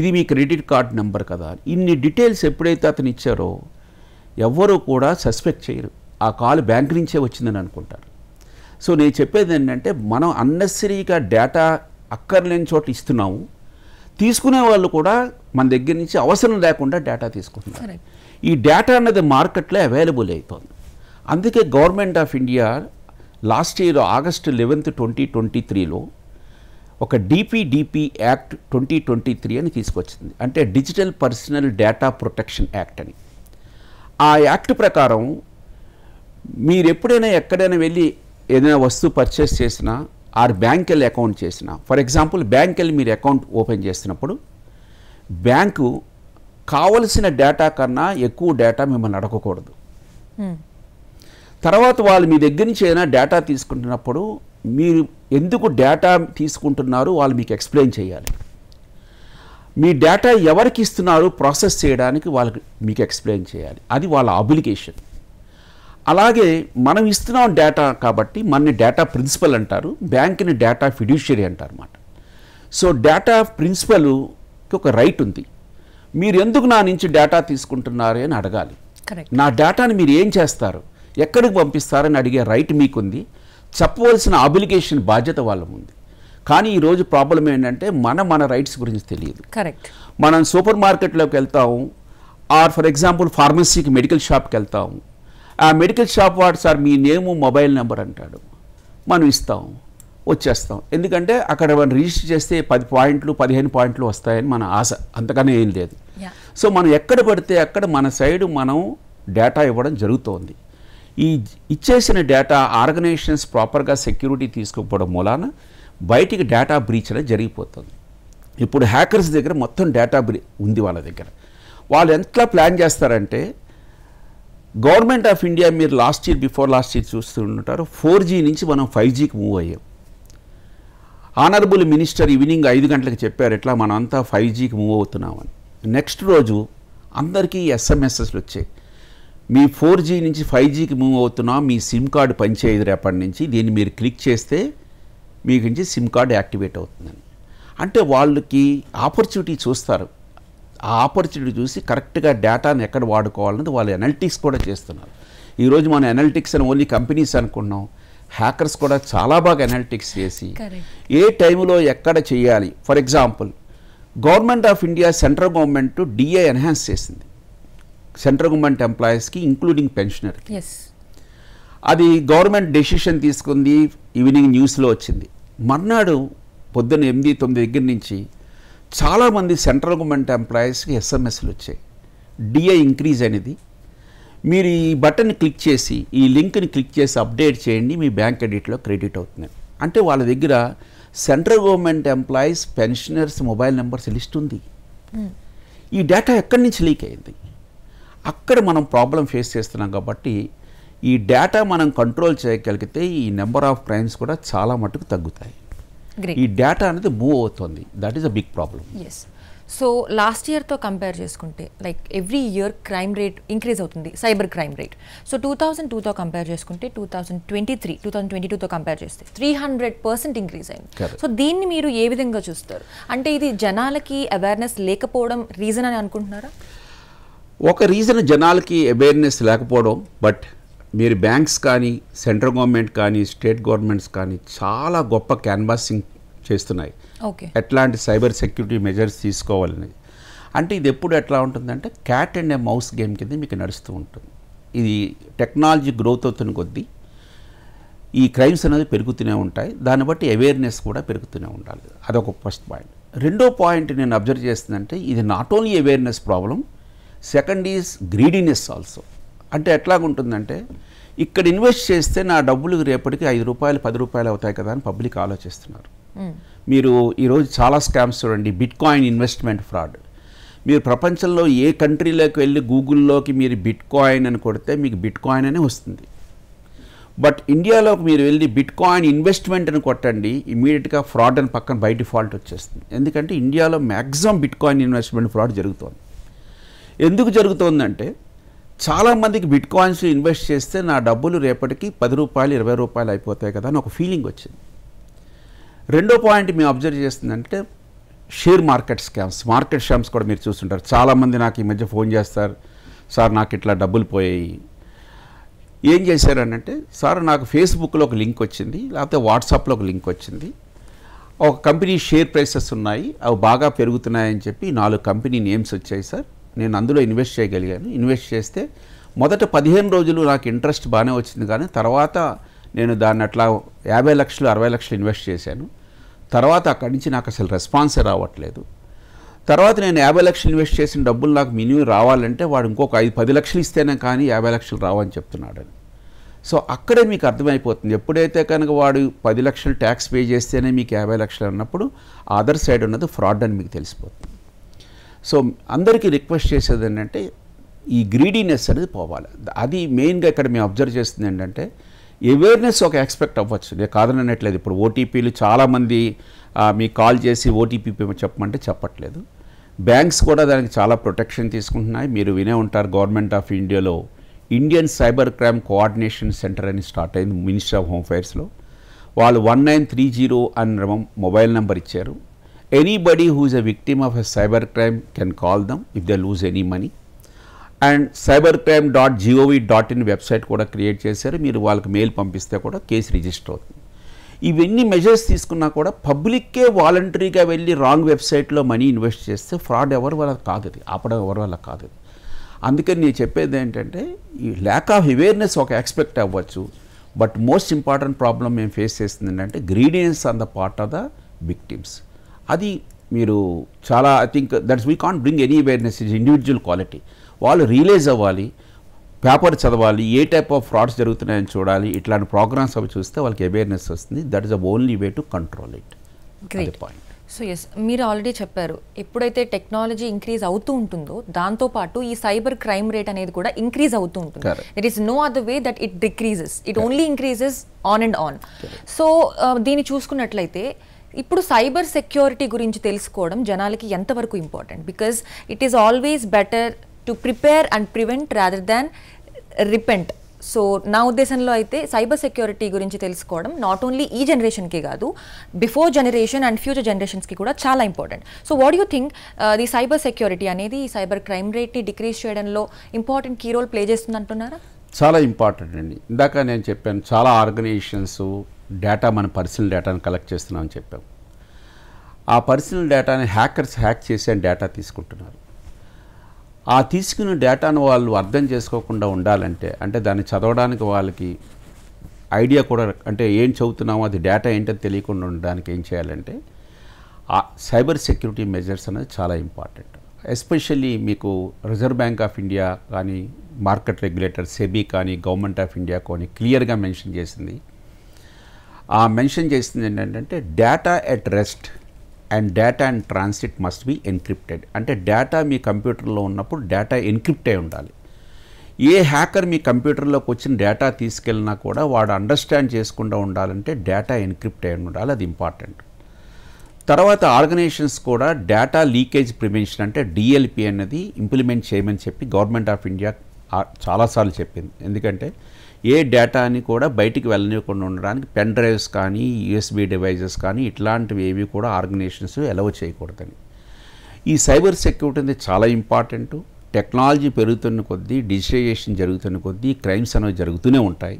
ఇది మీ క్రెడిట్ కార్డ్ నెంబర్ కదా ఇన్ని డీటెయిల్స్ ఎప్పుడైతే అతను ఇచ్చారో ఎవ్వరూ కూడా సస్పెక్ట్ చేయరు ఆ కాల్ బ్యాంక్ నుంచే వచ్చిందని అనుకుంటారు సో నేను చెప్పేది ఏంటంటే మనం అన్నెసరీగా డేటా అక్కర్లేని చోట ఇస్తున్నాము తీసుకునే వాళ్ళు కూడా మన దగ్గర నుంచి అవసరం లేకుండా డేటా తీసుకుంటున్నారు ఈ డేటా అన్నది మార్కెట్లో అవైలబుల్ అయిపోతుంది అందుకే government of India last year August eleventh twenty twenty త్రీలో ఒక DPDP act twenty twenty three అని తీసుకొచ్చింది అంటే digital personal data protection act అని ఆ యాక్ట్ ప్రకారం మీరు ఎప్పుడైనా ఎక్కడైనా వెళ్ళి ఏదైనా వస్తువు పర్చేస్ చేసినా ఆర్ బ్యాంకెళ్ళి అకౌంట్ చేసినా ఫర్ ఎగ్జాంపుల్ వెళ్ళి మీరు అకౌంట్ ఓపెన్ చేసినప్పుడు బ్యాంకు కావలసిన డేటా కన్నా ఎక్కువ డేటా మిమ్మల్ని అడగకూడదు తర్వాత వాళ్ళు మీ దగ్గర నుంచి ఏదైనా డేటా తీసుకుంటున్నప్పుడు మీరు ఎందుకు డేటా తీసుకుంటున్నారు వాళ్ళు మీకు ఎక్స్ప్లెయిన్ చేయాలి మీ డేటా ఎవరికి ఇస్తున్నారు ప్రాసెస్ చేయడానికి వాళ్ళకి మీకు ఎక్స్ప్లెయిన్ చేయాలి అది వాళ్ళ అబ్లికేషన్ అలాగే మనం ఇస్తున్నాం డేటా కాబట్టి మనని డేటా ప్రిన్సిపల్ అంటారు బ్యాంక్ని డేటా ఫిడ్యూషియరీ అంటారు అన్నమాట సో డేటా ప్రిన్సిపల్కి ఒక రైట్ ఉంది మీరు ఎందుకు నా నుంచి డేటా తీసుకుంటున్నారు అని అడగాలి నా డేటాని మీరు ఏం చేస్తారు ఎక్కడికి పంపిస్తారని అడిగే రైట్ మీకుంది చెప్పవలసిన అబ్లికేషన్ బాధ్యత వాళ్ళ ఉంది కానీ ఈరోజు ప్రాబ్లం ఏంటంటే మన మన రైట్స్ గురించి తెలియదు కరెక్ట్ మనం సూపర్ మార్కెట్లోకి వెళ్తాము ఆర్ ఫర్ ఎగ్జాంపుల్ ఫార్మసీకి మెడికల్ షాప్కి వెళ్తాము ఆ మెడికల్ షాప్ వాడు సార్ మీ నేము మొబైల్ నెంబర్ అంటాడు మనం ఇస్తాము వచ్చేస్తాం ఎందుకంటే అక్కడ మనం రిజిస్టర్ చేస్తే పది పాయింట్లు పదిహేను పాయింట్లు వస్తాయని మన ఆశ అంతకనే ఏం లేదు సో మనం ఎక్కడ పడితే అక్కడ మన సైడు మనం డేటా ఇవ్వడం జరుగుతోంది ఈ ఇచ్చేసిన డేటా ఆర్గనైజేషన్స్ ప్రాపర్గా సెక్యూరిటీ తీసుకోకపోవడం మూలాన బయటికి డేటా బ్రీచ్ అనేది జరిగిపోతుంది ఇప్పుడు హ్యాకర్స్ దగ్గర మొత్తం డేటా బ్రీ ఉంది వాళ్ళ దగ్గర వాళ్ళు ఎంత ప్లాన్ చేస్తారంటే గవర్నమెంట్ ఆఫ్ ఇండియా మీరు last year before last year చూస్తూ ఉంటారు ఫోర్ జీ నుంచి మనం ఫైవ్ జీకి మూవ్ అయ్యాం ఆనరబుల్ మినిస్టర్ ఈవినింగ్ ఐదు గంటలకు చెప్పారు ఎట్లా అంతా ఫైవ్ జీకి మూవ్ అవుతున్నామని నెక్స్ట్ రోజు అందరికీ ఎస్ఎంఎస్ఎస్లు వచ్చాయి మీ ఫోర్ జీ నుంచి ఫైవ్ జీకి మూవ్ అవుతున్నాం మీ సిమ్ కార్డు పనిచేయదు రేపటి నుంచి దీన్ని మీరు క్లిక్ చేస్తే మీకు నుంచి సిమ్ కార్డు యాక్టివేట్ అవుతుందని అంటే వాళ్ళకి ఆపర్చునిటీ చూస్తారు ఆ ఆపర్చునిటీ చూసి కరెక్ట్గా డేటాను ఎక్కడ వాడుకోవాలన్నది వాళ్ళు ఎనాలిటిక్స్ కూడా చేస్తున్నారు ఈరోజు మనం ఎనాలిటిక్స్ అని ఓన్లీ కంపెనీస్ అనుకున్నాం హ్యాకర్స్ కూడా చాలా బాగా అనాలిటిక్స్ చేసి ఏ టైంలో ఎక్కడ చేయాలి for example government of India central government DA enhance చేసింది సెంట్రల్ గవర్నమెంట్ ఎంప్లాయీస్కి ఇంక్లూడింగ్ పెన్షనర్ అది గవర్నమెంట్ డెసిషన్ తీసుకుంది ఈవినింగ్ న్యూస్లో వచ్చింది మర్నాడు పొద్దున్న ఎనిమిది తొమ్మిది దగ్గర నుంచి చాలామంది సెంట్రల్ గవర్నమెంట్ ఎంప్లాయీస్కి ఎస్ఎంఎస్లు వచ్చాయి డిఏ ఇంక్రీజ్ అనేది మీరు ఈ బటన్ క్లిక్ చేసి ఈ లింక్ని క్లిక్ చేసి అప్డేట్ చేయండి మీ బ్యాంక్ క్రెడిట్లో క్రెడిట్ అవుతున్నాయి అంటే వాళ్ళ దగ్గర central government employees pensioners mobile numbers list ఉంది hmm. ఈ డేటా ఎక్కడి నుంచి లీక్ అయింది అక్కడ మనం ప్రాబ్లం ఫేస్ చేస్తున్నాం కాబట్టి ఈ డేటా మనం కంట్రోల్ చేయగలిగితే ఈ నెంబర్ ఆఫ్ క్రైమ్స్ కూడా చాలా మటుకు తగ్గుతాయి ఈ డేటా అనేది మూవ్ అవుతుంది that is a big problem so last ఇయర్తో కంపేర్ చేసుకుంటే like every year crime rate increase అవుతుంది cyber crime rate so two thousand టూతో కంపేర్ చేసుకుంటే two thousand twenty three two thousand twenty టూతో కంపేర్ చేస్తే three hundred percent increase అయింది సో దీన్ని మీరు ఏ విధంగా చూస్తారు అంటే ఇది జనాలకి అవేర్నెస్ లేకపోవడం రీజన్ అని అనుకుంటున్నారా ఒక రీజన్ జనాలకి అవేర్నెస్ లేకపోవడం బట్ మీరు బ్యాంక్స్ కానీ సెంట్రల్ గవర్నమెంట్ కానీ స్టేట్ గవర్నమెంట్స్ కానీ చాలా గొప్ప క్యాన్వాసింగ్ చేస్తున్నాయి ఓకే ఎట్లాంటి సైబర్ సెక్యూరిటీ మెజర్స్ తీసుకోవాలని అంటే ఇది ఎప్పుడు ఎట్లా ఉంటుందంటే cat and a mouse game కింద మీకు నడుస్తూ ఉంటుంది ఇది టెక్నాలజీ గ్రోత్ అవుతున్న కొద్దీ ఈ క్రైమ్స్ అనేది పెరుగుతూనే ఉంటాయి దాన్ని బట్టి అవేర్నెస్ కూడా పెరుగుతూనే ఉండాలి అదొక ఫస్ట్ పాయింట్ రెండో పాయింట్ నేను అబ్జర్వ్ చేస్తుందంటే ఇది not only awareness problem second is greediness also అంటే ఎట్లాగుంటుందంటే ఇక్కడ ఇన్వెస్ట్ చేస్తే నా డబ్బులు రేపటికి ఐదు రూపాయలు పది రూపాయలు అవుతాయి కదా అని పబ్లిక్ ఆలోచిస్తున్నారు మీరు ఈరోజు చాలా స్కామ్స్ చూడండి బిట్ కాయిన్ ఇన్వెస్ట్మెంట్ ఫ్రాడ్ మీరు ప్రపంచంలో ఏ కంట్రీలోకి వెళ్ళి గూగుల్లోకి మీరు బిట్ కాయిన్ అని కొడితే మీకు బిట్ కాయిన్ అనే వస్తుంది బట్ ఇండియాలోకి మీరు వెళ్ళి బిట్ కాయిన్ ఇన్వెస్ట్మెంట్ అని కొట్టండి ఇమీడియట్గా ఫ్రాడ్ అని పక్కన బై డిఫాల్ట్ వచ్చేస్తుంది ఎందుకంటే ఇండియాలో maximum bitcoin investment fraud జరుగుతోంది ఎందుకు జరుగుతోందంటే చాలామందికి బిట్ ఇన్వెస్ట్ చేస్తే నా డబ్బులు రేపటికి పది రూపాయలు ఇరవై రూపాయలు అయిపోతాయి కదా అని ఒక ఫీలింగ్ వచ్చింది రెండో పాయింట్ మేము అబ్జర్వ్ చేస్తుందంటే share market scams market scams కూడా మీరు చూస్తుంటారు చాలామంది నాకు ఈ మధ్య ఫోన్ చేస్తారు సార్ నాకు ఇట్లా డబ్బులు పోయాయి ఏం చేశారనంటే సార్ నాకు ఫేస్బుక్లో ఒక లింక్ వచ్చింది లేకపోతే వాట్సాప్లో ఒక లింక్ వచ్చింది ఒక కంపెనీ షేర్ ప్రైసెస్ ఉన్నాయి అవి బాగా పెరుగుతున్నాయని చెప్పి నాలుగు కంపెనీ నేమ్స్ వచ్చాయి సార్ నేను అందులో ఇన్వెస్ట్ చేయగలిగాను ఇన్వెస్ట్ చేస్తే మొదట పదిహేను రోజులు నాకు ఇంట్రెస్ట్ బాగానే వచ్చింది కానీ తర్వాత నేను దాన్ని అట్లా యాభై లక్షలు అరవై లక్షలు ఇన్వెస్ట్ చేశాను తర్వాత అక్కడి నుంచి నాకు అసలు రెస్పాన్సే రావట్లేదు తర్వాత నేను యాభై లక్షలు ఇన్వెస్ట్ చేసిన డబ్బులు నాకు మినిమం రావాలంటే వాడు ఇంకొక ఐదు పది లక్షలు ఇస్తేనే కానీ యాభై లక్షలు రావని చెప్తున్నాడని సో అక్కడే మీకు అర్థమైపోతుంది ఎప్పుడైతే కనుక వాడు పది లక్షలు ట్యాక్స్ పే చేస్తేనే మీకు యాభై లక్షలు అన్నప్పుడు అదర్ సైడ్ ఉన్నది ఫ్రాడ్ అని మీకు తెలిసిపోతుంది సో అందరికీ రిక్వెస్ట్ చేసేది ఏంటంటే ఈ గ్రీడీనెస్ అనేది పోవాలి అది మెయిన్గా ఇక్కడ మేము అబ్జర్వ్ చేస్తుంది ఏంటంటే అవేర్నెస్ ఒక ఎక్స్పెక్ట్ అవ్వచ్చు నేను కాదనట్లేదు ఇప్పుడు ఓటీపీలు చాలామంది మీకు కాల్ చేసి ఓటీపీ చెప్పమంటే చెప్పట్లేదు బ్యాంక్స్ కూడా దానికి చాలా ప్రొటెక్షన్ తీసుకుంటున్నాయి మీరు వినే ఉంటారు గవర్నమెంట్ ఆఫ్ ఇండియాలో Indian cyber crime coordination centre అని స్టార్ట్ అయింది మినిస్టర్ ఆఫ్ హోంఫైర్స్లో వాళ్ళు వన్ నైన్ త్రీ జీరో అన్న మొబైల్ నెంబర్ ఇచ్చారు anybody who is a victim of a cyber crime can call them if they lose any money and cyber crime dot G O V dot in website కూడా create చేశారు మీరు వాళ్ళకి mail పంపిస్తే కూడా case register అవుతుంది ఇవన్నీ measures తీసుకున్నా కూడా పబ్లిక్కే వాలంటరీగా వెళ్ళి రాంగ్ వెబ్సైట్లో మనీ ఇన్వెస్ట్ చేస్తే ఫ్రాడ్ ఎవరి వల్ల కాదు అది ఆపడం ఎవరి వల్ల కాదు అది అందుకని నేను చెప్పేది ఏంటంటే ఈ ల్యాక్ ఆఫ్ అవేర్నెస్ ఒక ఎక్స్పెక్ట్ అవ్వచ్చు బట్ మోస్ట్ ఇంపార్టెంట్ ప్రాబ్లం మేము ఫేస్ చేస్తుంది ఏంటంటే greediness on the part of the victims అది మీరు చాలా I think that's we can't bring any awareness is individual quality వాళ్ళు రియలైజ్ అవ్వాలి పేపర్ చదవాలి ఏ టైప్ ఆఫ్ ఫ్రాడ్స్ జరుగుతున్నాయని చూడాలి ఇట్లాంటి ప్రోగ్రామ్స్ అవి చూస్తే వాళ్ళకి అవేర్నెస్ వస్తుంది that is the only way to control it point so yes మీరు ఆల్రెడీ చెప్పారు ఎప్పుడైతే టెక్నాలజీ ఇంక్రీజ్ అవుతూ ఉంటుందో దాంతోపాటు ఈ సైబర్ క్రైమ్ రేట్ అనేది కూడా ఇంక్రీజ్ అవుతూ ఉంటుంది that is no other way that it decreases it only increases on and on so దీన్ని చూసుకున్నట్లయితే ఇప్పుడు సైబర్ సెక్యూరిటీ గురించి తెలుసుకోవడం జనాలకి ఎంతవరకు important because it is always better to prepare and prevent rather than repent so నా ఉద్దేశంలో అయితే సైబర్ సెక్యూరిటీ గురించి తెలుసుకోవడం నాట్ ఓన్లీ ఈ జనరేషన్కి కాదు బిఫోర్ జనరేషన్ అండ్ ఫ్యూచర్ జనరేషన్స్కి కూడా చాలా important so what you think the cyber security అనేది సైబర్ క్రైమ్ రేట్ని డిక్రీస్ చేయడంలో ఇంపార్టెంట్ కీ రోల్ ప్లే చేస్తుంది అంటున్నారా చాలా ఇంపార్టెంట్ అండి ఇందాక నేను చెప్పాను చాలా ఆర్గనైజేషన్స్ డేటా మన పర్సనల్ డేటాను కలెక్ట్ చేస్తున్నామని చెప్పాం ఆ పర్సనల్ డేటాని హ్యాకర్స్ హ్యాక్ చేసే డేటా తీసుకుంటున్నారు ఆ తీసుకున్న డేటాను వాళ్ళు అర్థం చేసుకోకుండా ఉండాలంటే అంటే దాన్ని చదవడానికి వాళ్ళకి ఐడియా కూడా అంటే ఏం చదువుతున్నామో అది డేటా ఏంటో తెలియకుండా ఉండడానికి ఏం చేయాలంటే ఆ సైబర్ సెక్యూరిటీ మెజర్స్ అనేది చాలా ఇంపార్టెంట్ ఎస్పెషల్లీ మీకు రిజర్వ్ బ్యాంక్ ఆఫ్ ఇండియా కానీ మార్కెట్ రెగ్యులేటర్ సెబీ కానీ గవర్నమెంట్ ఆఫ్ ఇండియా కానీ క్లియర్గా మెన్షన్ చేసింది ఆ మెన్షన్ చేసింది ఏంటంటే data at rest and data and transit must be encrypted అంటే డేటా మీ కంప్యూటర్లో ఉన్నప్పుడు డేటా ఎన్క్రిప్ట్ అయి ఉండాలి ఏ హ్యాకర్ మీ కంప్యూటర్లోకి వచ్చిన డేటా తీసుకెళ్ళినా కూడా వాడు అండర్స్టాండ్ చేసుకుండా ఉండాలంటే డేటా ఎన్క్రిప్ట్ అయి ఉండాలి అది ఇంపార్టెంట్ తర్వాత ఆర్గనైజేషన్స్ కూడా డేటా లీకేజ్ ప్రివెన్షన్ అంటే డిఎల్పి అనేది ఇంప్లిమెంట్ చేయమని చెప్పి గవర్నమెంట్ ఆఫ్ ఇండియా చాలాసార్లు చెప్పింది ఎందుకంటే ఏ డేటాని కూడా బయటికి వెళ్ళనివ్వకుండా ఉండడానికి పెన్ డ్రైవ్స్ కానీ యూఎస్బీ డివైజెస్ కానీ ఇట్లాంటివి ఏవి కూడా ఆర్గనైజేషన్స్ ఎలవ్ చేయకూడదని ఈ సైబర్ సెక్యూరిటీ అనేది చాలా ఇంపార్టెంట్ టెక్నాలజీ పెరుగుతున్న కొద్దీ డిజిటైజేషన్ జరుగుతున్న కొద్దీ క్రైమ్స్ అనేవి జరుగుతూనే ఉంటాయి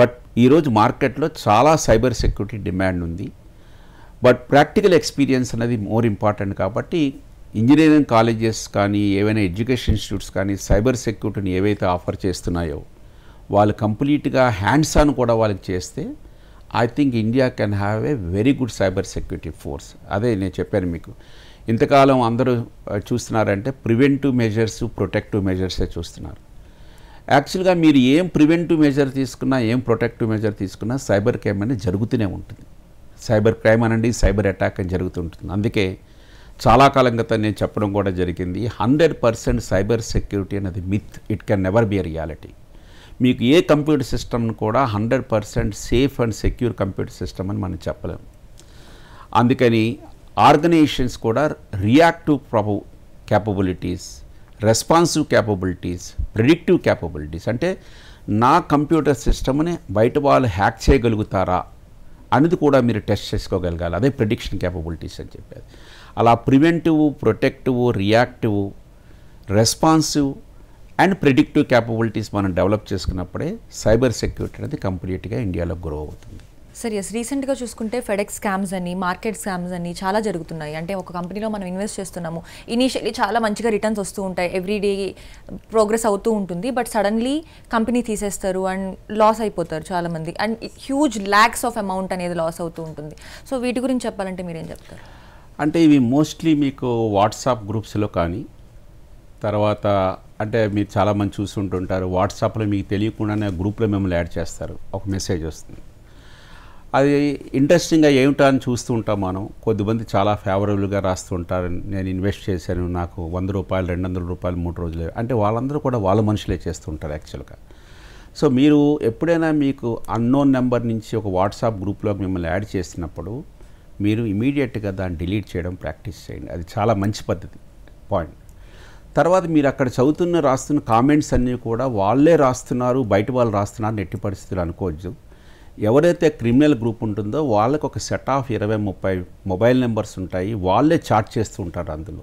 బట్ ఈరోజు మార్కెట్లో చాలా సైబర్ సెక్యూరిటీ డిమాండ్ ఉంది బట్ ప్రాక్టికల్ ఎక్స్పీరియన్స్ అనేది మోర్ ఇంపార్టెంట్ కాబట్టి ఇంజనీరింగ్ కాలేజెస్ కానీ ఏవైనా ఎడ్యుకేషన్ ఇన్స్టిట్యూట్స్ కానీ సైబర్ సెక్యూరిటీని ఏవైతే ఆఫర్ చేస్తున్నాయో వాళ్ళు కంప్లీట్గా హ్యాండ్స్ ఆన్ కూడా వాళ్ళకి చేస్తే I think India can have a very good cyber security force అదే నేను చెప్పాను మీకు ఇంతకాలం అందరూ చూస్తున్నారంటే ప్రివెంటివ్ మెజర్స్ ప్రొటెక్టివ్ మెజర్సే చూస్తున్నారు యాక్చువల్గా మీరు ఏం ప్రివెంటివ్ మెజర్ తీసుకున్నా ఏం ప్రొటెక్టివ్ మెజర్ తీసుకున్నా సైబర్ క్రైమ్ అనేది జరుగుతూనే ఉంటుంది సైబర్ క్రైమ్ అనండి సైబర్ అటాక్ అని జరుగుతుంటుంది అందుకే చాలా కాలం క్రితం నేను చెప్పడం కూడా జరిగింది హండ్రెడ్ పర్సెంట్ సైబర్ సెక్యూరిటీ అనేది myth it can never be a reality మీకు ఏ కంప్యూటర్ సిస్టమ్ను కూడా hundred percent safe and secure computer system అని మనం చెప్పలేము అందుకని ఆర్గనైజేషన్స్ కూడా రియాక్టివ్ ప్రభు capabilities responsive capabilities predictive capabilities అంటే నా కంప్యూటర్ సిస్టమ్ని బయట వాళ్ళు హ్యాక్ చేయగలుగుతారా అనేది కూడా మీరు టెస్ట్ చేసుకోగలగాలి అదే ప్రిడిక్షన్ క్యాపబిలిటీస్ అని చెప్పేది అలా preventive protective reactive responsive and predictive capabilities మనం డెవలప్ చేసుకున్నప్పుడే సైబర్ సెక్యూరిటీ అనేది కంప్లీట్గా ఇండియాలో గ్రో అవుతుంది సార్ ఎస్ రీసెంట్గా చూసుకుంటే ఫెడెక్స్ స్కామ్స్ అని మార్కెట్ స్కామ్స్ అని చాలా జరుగుతున్నాయి అంటే ఒక కంపెనీలో మనం ఇన్వెస్ట్ చేస్తున్నాము ఇనీషియలీ చాలా మంచిగా రిటర్న్స్ వస్తూ ఉంటాయి ఎవ్రీడే ప్రోగ్రెస్ అవుతూ ఉంటుంది బట్ సడన్లీ కంపెనీ తీసేస్తారు అండ్ లాస్ అయిపోతారు చాలామంది and huge lakhs of amount అనేది లాస్ అవుతూ ఉంటుంది సో వీటి గురించి చెప్పాలంటే మీరేం చెప్తారు అంటే ఇవి మోస్ట్లీ మీకు వాట్సాప్ గ్రూప్స్లో కానీ తర్వాత అంటే మీరు చాలామంది చూస్తుంటుంటారు వాట్సాప్లో మీకు తెలియకుండానే గ్రూప్లో మిమ్మల్ని యాడ్ చేస్తారు ఒక మెసేజ్ వస్తుంది అది ఇంట్రెస్టింగ్గా ఏమిటో అని చూస్తూ ఉంటాం మనం కొద్దిమంది చాలా ఫేవరబుల్గా రాస్తుంటారు నేను ఇన్వెస్ట్ చేశాను నాకు వంద రూపాయలు రెండు వందల రూపాయలు మూడు రోజులు అంటే వాళ్ళందరూ కూడా వాళ్ళ మనుషులే చేస్తుంటారు యాక్చువల్గా సో మీరు ఎప్పుడైనా మీకు అన్నోన్ నెంబర్ నుంచి ఒక వాట్సాప్ గ్రూప్లో మిమ్మల్ని యాడ్ చేసినప్పుడు మీరు ఇమీడియట్గా దాన్ని డిలీట్ చేయడం ప్రాక్టీస్ చేయండి అది చాలా మంచి పద్ధతి పాయింట్ తర్వాత మీరు అక్కడ చదువుతున్న రాస్తున్న కామెంట్స్ అన్నీ కూడా వాళ్ళే రాస్తున్నారు బయట వాళ్ళు రాస్తున్నారు నెట్టి పరిస్థితులు అనుకోవచ్చు ఎవరైతే క్రిమినల్ గ్రూప్ ఉంటుందో వాళ్ళకు ఒక సెట్ ఆఫ్ ఇరవై ముప్పై మొబైల్ నెంబర్స్ ఉంటాయి వాళ్ళే చార్జ్ చేస్తూ ఉంటారు అందులో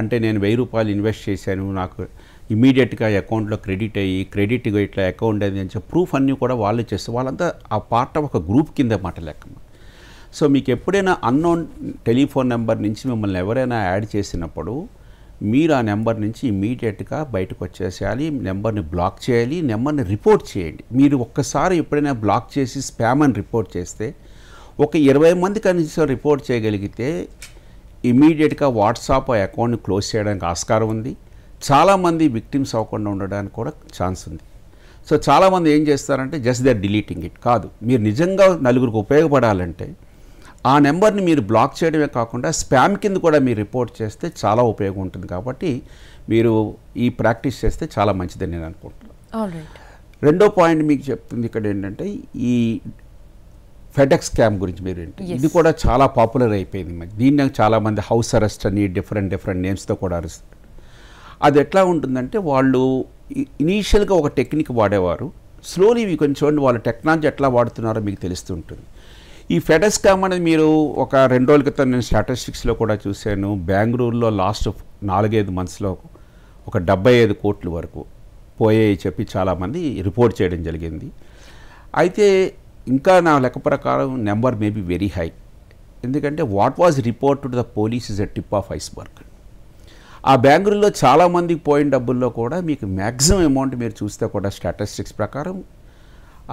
అంటే నేను వెయ్యి రూపాయలు ఇన్వెస్ట్ చేశాను నాకు ఇమీడియట్గా అకౌంట్లో క్రెడిట్ అయ్యి క్రెడిట్ ఇట్లా అకౌంట్ అది అని ప్రూఫ్ అన్నీ కూడా వాళ్ళే చేస్తారు వాళ్ళంతా ఆ పార్ట్ ఆఫ్ ఒక గ్రూప్ కింద మాట లెక్క సో మీకు ఎప్పుడైనా అన్నోన్ టెలిఫోన్ నెంబర్ నుంచి మిమ్మల్ని ఎవరైనా యాడ్ చేసినప్పుడు మీరు ఆ నెంబర్ నుంచి ఇమీడియట్గా బయటకు వచ్చేసేయాలి నెంబర్ని బ్లాక్ చేయాలి నెంబర్ని రిపోర్ట్ చేయండి మీరు ఒక్కసారి ఎప్పుడైనా బ్లాక్ చేసి స్పామ్ అని రిపోర్ట్ చేస్తే ఒక ఇరవై మంది కనీసం రిపోర్ట్ చేయగలిగితే ఇమీడియట్గా వాట్సాప్ అకౌంట్ని క్లోజ్ చేయడానికి ఆస్కారం ఉంది చాలామంది విక్టిమ్స్ అవ్వకుండా ఉండడానికి కూడా ఛాన్స్ ఉంది సో చాలామంది ఏం చేస్తారంటే జస్ట్ దే డిలీటింగ్ ఇట్ కాదు మీరు నిజంగా నలుగురికి ఉపయోగపడాలంటే ఆ నెంబర్ని మీరు బ్లాక్ చేయడమే కాకుండా స్పామ్ కింద కూడా మీరు రిపోర్ట్ చేస్తే చాలా ఉపయోగం ఉంటుంది కాబట్టి మీరు ఈ ప్రాక్టీస్ చేస్తే చాలా మంచిదని నేను అనుకుంటున్నాను రెండో పాయింట్ మీకు చెప్తుంది ఇక్కడ ఏంటంటే ఈ ఫెడెక్స్ స్కామ్ గురించి మీరు ఏంటి ఇది కూడా చాలా పాపులర్ అయిపోయింది దీన్ని చాలామంది హౌస్ అరెస్ట్ అని డిఫరెంట్ డిఫరెంట్ నేమ్స్తో కూడా అరెస్ట్ అది ఎట్లా ఉంటుందంటే వాళ్ళు ఇనీషియల్గా ఒక టెక్నిక్ వాడేవారు స్లోలీ కొంచెం చూడండి వాళ్ళ టెక్నాలజీ ఎట్లా వాడుతున్నారో మీకు తెలుస్తుంటుంది ఈ ఫెడస్ కామ్ అనేది మీరు ఒక రెండు రోజుల క్రితం నేను స్టాటిస్టిక్స్లో కూడా చూశాను బెంగళూరులో లాస్ట్ నాలుగైదు మంత్స్లో ఒక డెబ్బై ఐదు కోట్ల వరకు పోయాయి చెప్పి చాలామంది రిపోర్ట్ చేయడం జరిగింది అయితే ఇంకా నా లెక్క ప్రకారం నెంబర్ మేబీ వెరీ హై ఎందుకంటే what was report to the police is a tip of berg ఆ బెంగళూరులో చాలామందికి పోయిన డబ్బుల్లో కూడా మీకు మ్యాక్సిమం అమౌంట్ మీరు చూస్తే కూడా స్టాటిస్టిక్స్ ప్రకారం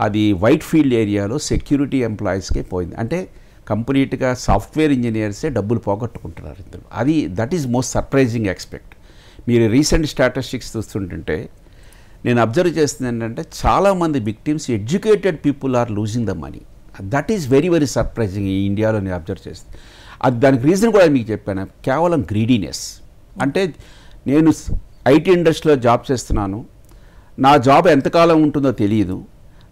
అది వైట్ ఫీల్డ్ ఏరియాలో సెక్యూరిటీ ఎంప్లాయీస్కే పోయింది అంటే కంప్లీట్గా సాఫ్ట్వేర్ ఇంజనీర్సే డబ్బులు పోగొట్టుకుంటున్నారు ఇందులో అది that is most surprising expect మీరు రీసెంట్ స్టాటస్టిక్స్ చూస్తుంటుంటే నేను అబ్జర్వ్ చేస్తుంది ఏంటంటే చాలామంది victims educated people are losing the money that is very very surprising ఈ ఇండియాలో నేను అబ్జర్వ్ చేస్తుంది అది దానికి రీజన్ కూడా మీకు చెప్పాను కేవలం గ్రీడీనెస్ అంటే నేను ఐటీ ఇండస్ట్రీలో జాబ్ చేస్తున్నాను నా జాబ్ ఎంతకాలం ఉంటుందో తెలియదు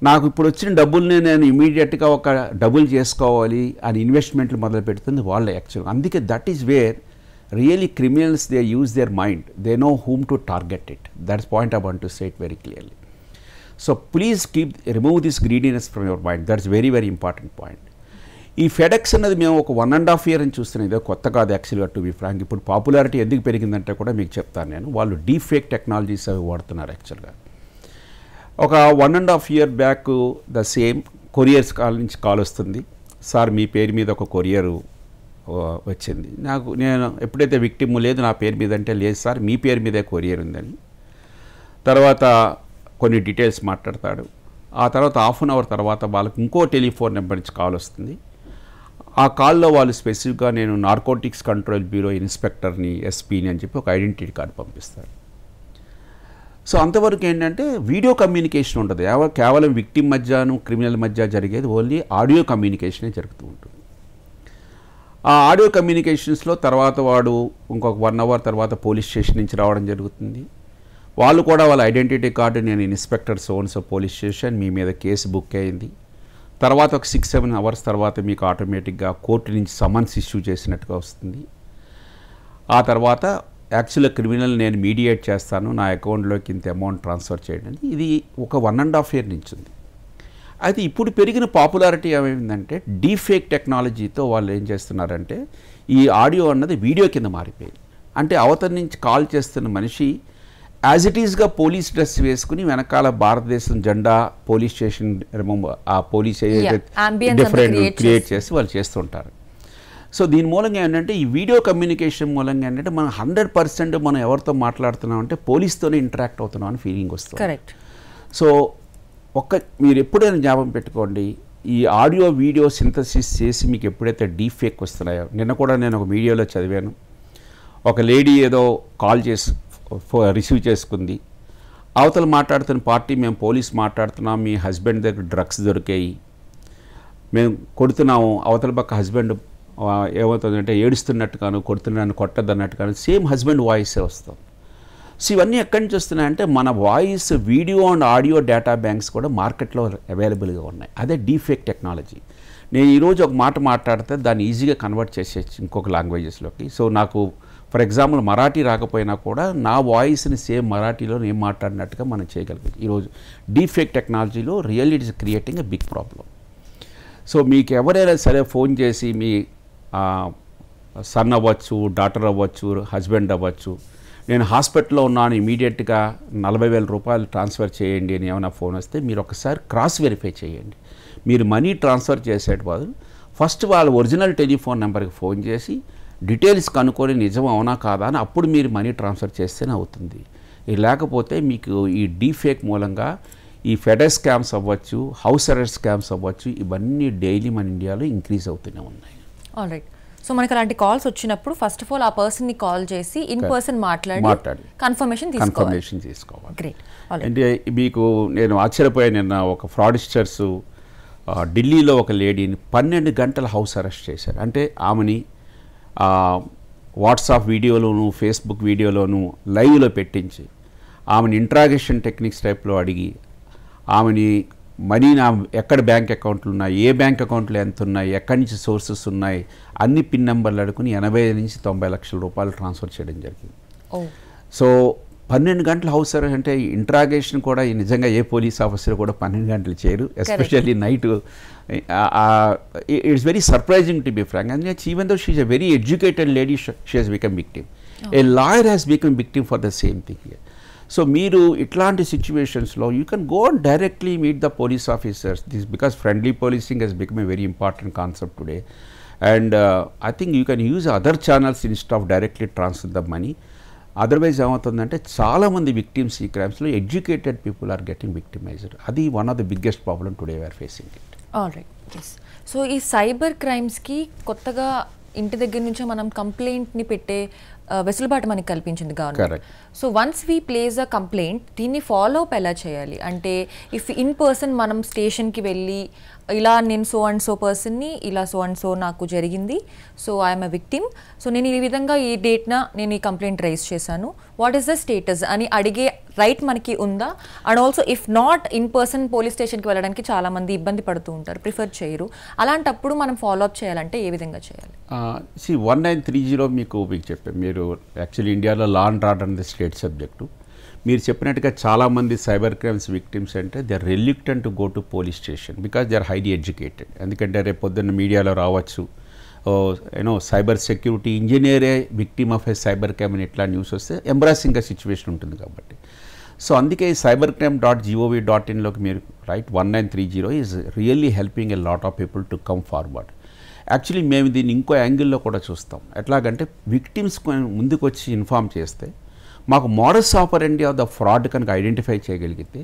నాకు ఇప్పుడు వచ్చిన డబ్బుల్ని నేను ఇమీడియట్గా ఒక డబుల్ చేసుకోవాలి అని ఇన్వెస్ట్మెంట్లు మొదలు పెడుతుంది వాళ్ళ యాక్చువల్ అందుకే that is where really criminals they use their mind they know whom to target it that's point I want to state very clearly so please keep remove this greediness from your mind that's very very important point ఈ FedEx అన్నది మేము ఒక one and half year అని చూస్తున్నాం ఇదే కొత్త కాదు యాక్చువల్గా టు బి ఫ్రాంక్ ఇప్పుడు పాపులారిటీ ఎందుకు పెరిగిందంటే కూడా మీకు చెప్తాను నేను వాళ్ళు డీఫేక్ టెక్నాలజీస్ అవి వాడుతున్నారు యాక్చువల్గా ఒక one and half year back the same couriers call నుంచి కాల్ వస్తుంది సార్ మీ పేరు మీద ఒక కొరియరు వచ్చింది నాకు నేను ఎప్పుడైతే విక్టిమ్ లేదు నా పేరు మీద అంటే లేదు సార్ మీ పేరు మీదే కొరియర్ ఉందని తర్వాత కొన్ని డీటెయిల్స్ మాట్లాడతాడు ఆ తర్వాత హాఫ్ అన్ అవర్ తర్వాత వాళ్ళకి ఇంకో టెలిఫోన్ నెంబర్ నుంచి కాల్ వస్తుంది ఆ కాల్లో వాళ్ళు స్పెసిఫిక్గా నేను నార్కోటిక్స్ కంట్రోల్ బ్యూరో ఇన్స్పెక్టర్ని ఎస్పీని అని చెప్పి ఒక ఐడెంటిటీ కార్డు పంపిస్తారు సో అంతవరకు ఏంటంటే వీడియో కమ్యూనికేషన్ ఉంటుంది కేవలం విక్టిమ్ మధ్యను క్రిమినల్ మధ్య జరిగేది ఓన్లీ ఆడియో కమ్యూనికేషనే జరుగుతూ ఉంటుంది ఆ ఆడియో కమ్యూనికేషన్స్లో తర్వాత వాడు ఇంకొక వన్ అవర్ తర్వాత పోలీస్ స్టేషన్ నుంచి రావడం జరుగుతుంది వాళ్ళు కూడా వాళ్ళ ఐడెంటిటీ కార్డు నేను ఇన్స్పెక్టర్ సోన్స్ పోలీస్ స్టేషన్ మీ మీద కేసు బుక్ అయింది తర్వాత ఒక సిక్స్ సెవెన్ అవర్స్ తర్వాత మీకు ఆటోమేటిక్గా కోర్టు నుంచి సమన్స్ ఇష్యూ చేసినట్టుగా వస్తుంది ఆ తర్వాత యాక్చువల్గా క్రిమినల్ నేను మీడియేట్ చేస్తాను నా అకౌంట్లోకి ఇంత అమౌంట్ ట్రాన్స్ఫర్ చేయడం ఇది ఒక వన్ అండ్ హాఫ్ ఇయర్ నుంచి ఉంది అయితే ఇప్పుడు పెరిగిన పాపులారిటీ ఏమైందంటే డీఫేక్ టెక్నాలజీతో వాళ్ళు ఏం చేస్తున్నారంటే ఈ ఆడియో అన్నది వీడియో కింద మారిపోయింది అంటే అవతల నుంచి కాల్ చేస్తున్న మనిషి యాజ్ ఇట్ ఈస్గా పోలీస్ డ్రెస్ వేసుకుని వెనకాల భారతదేశం జెండా పోలీస్ స్టేషన్ ఆ పోలీస్ డిఫరెంట్ క్రియేట్ చేసి వాళ్ళు చేస్తుంటారు సో దీని మూలంగా ఏంటంటే ఈ వీడియో కమ్యూనికేషన్ మూలంగా ఏంటంటే మనం హండ్రెడ్ పర్సెంట్ మనం ఎవరితో మాట్లాడుతున్నాం అంటే పోలీస్తోనే ఇంటరాక్ట్ అవుతున్నాం అని ఫీలింగ్ వస్తుంది కరెక్ట్ సో ఒక్క మీరు ఎప్పుడైనా జ్ఞాపకం పెట్టుకోండి ఈ ఆడియో వీడియో సింథసిస్ చేసి మీకు ఎప్పుడైతే డీప్ ఫేక్ వస్తున్నాయో నిన్న కూడా నేను ఒక వీడియోలో చదివాను ఒక లేడీ ఏదో కాల్ చేసి రిసీవ్ చేసుకుంది అవతల మాట్లాడుతున్న పార్టీ మేము పోలీస్ మాట్లాడుతున్నాం మీ హస్బెండ్ దగ్గర డ్రగ్స్ దొరికాయి మేము కొడుతున్నాము అవతల పక్క హస్బెండ్ ఏమవుతుందంటే ఏడుస్తున్నట్టు కాను కొడుతున్నాను అన్నట్టు కాను సేమ్ హస్బెండ్ వాయిసే వస్తాం సో ఇవన్నీ ఎక్కడి నుంచి వస్తున్నాయంటే మన voice video and audio data banks కూడా మార్కెట్లో అవైలబుల్గా ఉన్నాయి అదే డీఫేక్ టెక్నాలజీ నేను ఈరోజు ఒక మాట మాట్లాడితే దాన్ని ఈజీగా కన్వర్ట్ చేసేయచ్చు ఇంకొక లాంగ్వేజెస్లోకి సో నాకు ఫర్ ఎగ్జాంపుల్ మరాఠీ రాకపోయినా కూడా నా వాయిస్ని సేమ్ మరాఠీలో నేను మాట్లాడినట్టుగా మనం చేయగలిగాం ఈరోజు డీఫేక్ టెక్నాలజీలో real it is creating a big problem so మీకు ఎవరైనా సరే ఫోన్ చేసి మీ సన్ అవ్వచ్చు డాటర్ అవ్వచ్చు హస్బెండ్ అవ్వచ్చు నేను హాస్పిటల్లో ఉన్నాను ఇమీడియట్గా నలభై వేల రూపాయలు ట్రాన్స్ఫర్ చేయండి అని ఏమైనా ఫోన్ వస్తే మీరు ఒకసారి క్రాస్ వెరిఫై చేయండి మీరు మనీ ట్రాన్స్ఫర్ చేసేట బదులు ఫస్ట్ వాళ్ళ ఒరిజినల్ టెలిఫోన్ నెంబర్కి ఫోన్ చేసి డీటెయిల్స్ కనుక్కొని నిజం అవునా కాదా అని అప్పుడు మీరు మనీ ట్రాన్స్ఫర్ చేస్తేనే అవుతుంది లేకపోతే మీకు ఈ డీఫేక్ మూలంగా ఈ ఫెడర్ స్కామ్స్ అవ్వచ్చు హౌస్ అరెస్ట్ స్కామ్స్ అవ్వచ్చు ఇవన్నీ డైలీ మన ఇండియాలో ఇంక్రీజ్ అవుతూనే ఉన్నాయి సో మనకి అలాంటి కాల్స్ వచ్చినప్పుడు ఫస్ట్ ఆఫ్ ఆల్ ఆ పర్సన్ ని కాల్ చేసి ఇన్ పర్సన్ మాట్లాడి మాట్లాడి కన్ఫర్మేషన్ కన్ఫర్మేషన్ తీసుకోవాలి గ్రేట్ అంటే మీకు నేను ఆశ్చర్యపోయాను నిన్న ఒక ఫ్రాడిస్టర్స్ ఢిల్లీలో ఒక లేడీని పన్నెండు గంటల హౌస్ అరెస్ట్ చేశారు అంటే ఆమెని వాట్సాప్ వీడియోలోను ఫేస్బుక్ వీడియోలోను లైవ్లో పెట్టించి ఆమెని ఇంట్రాగేషన్ టెక్నిక్స్ టైప్లో అడిగి ఆమెని మనీ నా ఎక్కడ బ్యాంక్ అకౌంట్లు ఉన్నాయి ఏ బ్యాంక్ అకౌంట్లు ఎంత ఉన్నాయి ఎక్కడి నుంచి సోర్సెస్ ఉన్నాయి అన్ని పిన్ నెంబర్లు అడుకుని ఎనభై నుంచి తొంభై లక్షల రూపాయలు ట్రాన్స్ఫర్ చేయడం జరిగింది సో పన్నెండు గంటలు హౌస్ సర్వీస్ అంటే ఇంట్రాగేషన్ కూడా నిజంగా ఏ పోలీస్ ఆఫీసర్ కూడా పన్నెండు గంటలు చేయరు especially night it's very surprising to be frank and even though she a very educated lady she has become victim a lawyer has become victim for the same thing year so మీరు ఇట్లాంటి సిచ్యువేషన్స్లో you can go directly meet the police officers this because friendly policing has become a very important concept today and I think you can use other channels instead of directly transfer the money otherwise ఏమవుతుందంటే చాలామంది victims ఈ క్రైమ్స్లో educated people are getting victimised అది one of the biggest problem today we're facing it right so ఈ cyber క్రైమ్స్కి కొత్తగా ఇంటి దగ్గర నుంచే మనం కంప్లైంట్ని పెట్టే వెసులుబాటు మనకి కల్పించింది government so once we place a complaint దీన్ని ఫాలో అప్ ఎలా చేయాలి అంటే ఇఫ్ ఇన్ పర్సన్ మనం స్టేషన్కి వెళ్ళి ఇలా నేను సో అండ్ సో పర్సన్ని ఇలా సో అండ్ సో నాకు జరిగింది so I'm a victim so నేను ఈ విధంగా ఈ డేట్న నేను ఈ కంప్లైంట్ రైజ్ చేశాను వాట్ ఈస్ ద స్టేటస్ అని అడిగే రైట్ మనకి ఉందా and also if not in person police స్టేషన్కి వెళ్ళడానికి చాలామంది ఇబ్బంది పడుతూ ఉంటారు ప్రిఫర్ చేయరు అలాంటప్పుడు మనం ఫాలోఅప్ చేయాలంటే ఏ విధంగా చేయాలి see one nine three zero మీకు మీకు చెప్పాను మీరు యాక్చువల్లీ ఇండియాలో లా అండ్ ఆర్డర్ అనేది స్టేట్ సబ్జెక్టు మీరు చెప్పినట్టుగా చాలామంది సైబర్ క్రైమ్స్ విక్టిమ్స్ అంటే they are reluctant to go to police station because they are highly educated ఎందుకంటే రేపు పొద్దున్న మీడియాలో రావచ్చు యూనో సైబర్ సెక్యూరిటీ ఇంజనీరే victim of a cyber crime అని ఎట్లా న్యూస్ వస్తే ఎంబ్రాసింగ్గా సిచ్యువేషన్ ఉంటుంది కాబట్టి సో అందుకే cyber crime dot gov dot ఇన్లోకి మీరు right one nine three zero is really helping a lot of people to come forward actually మేము దీన్ని ఇంకో యాంగిల్లో కూడా చూస్తాం ఎట్లాగంటే విక్టిమ్స్ ముందుకు వచ్చి ఇన్ఫామ్ చేస్తే మాకు modus operandi of the fraud కనుక ఐడెంటిఫై చేయగలిగితే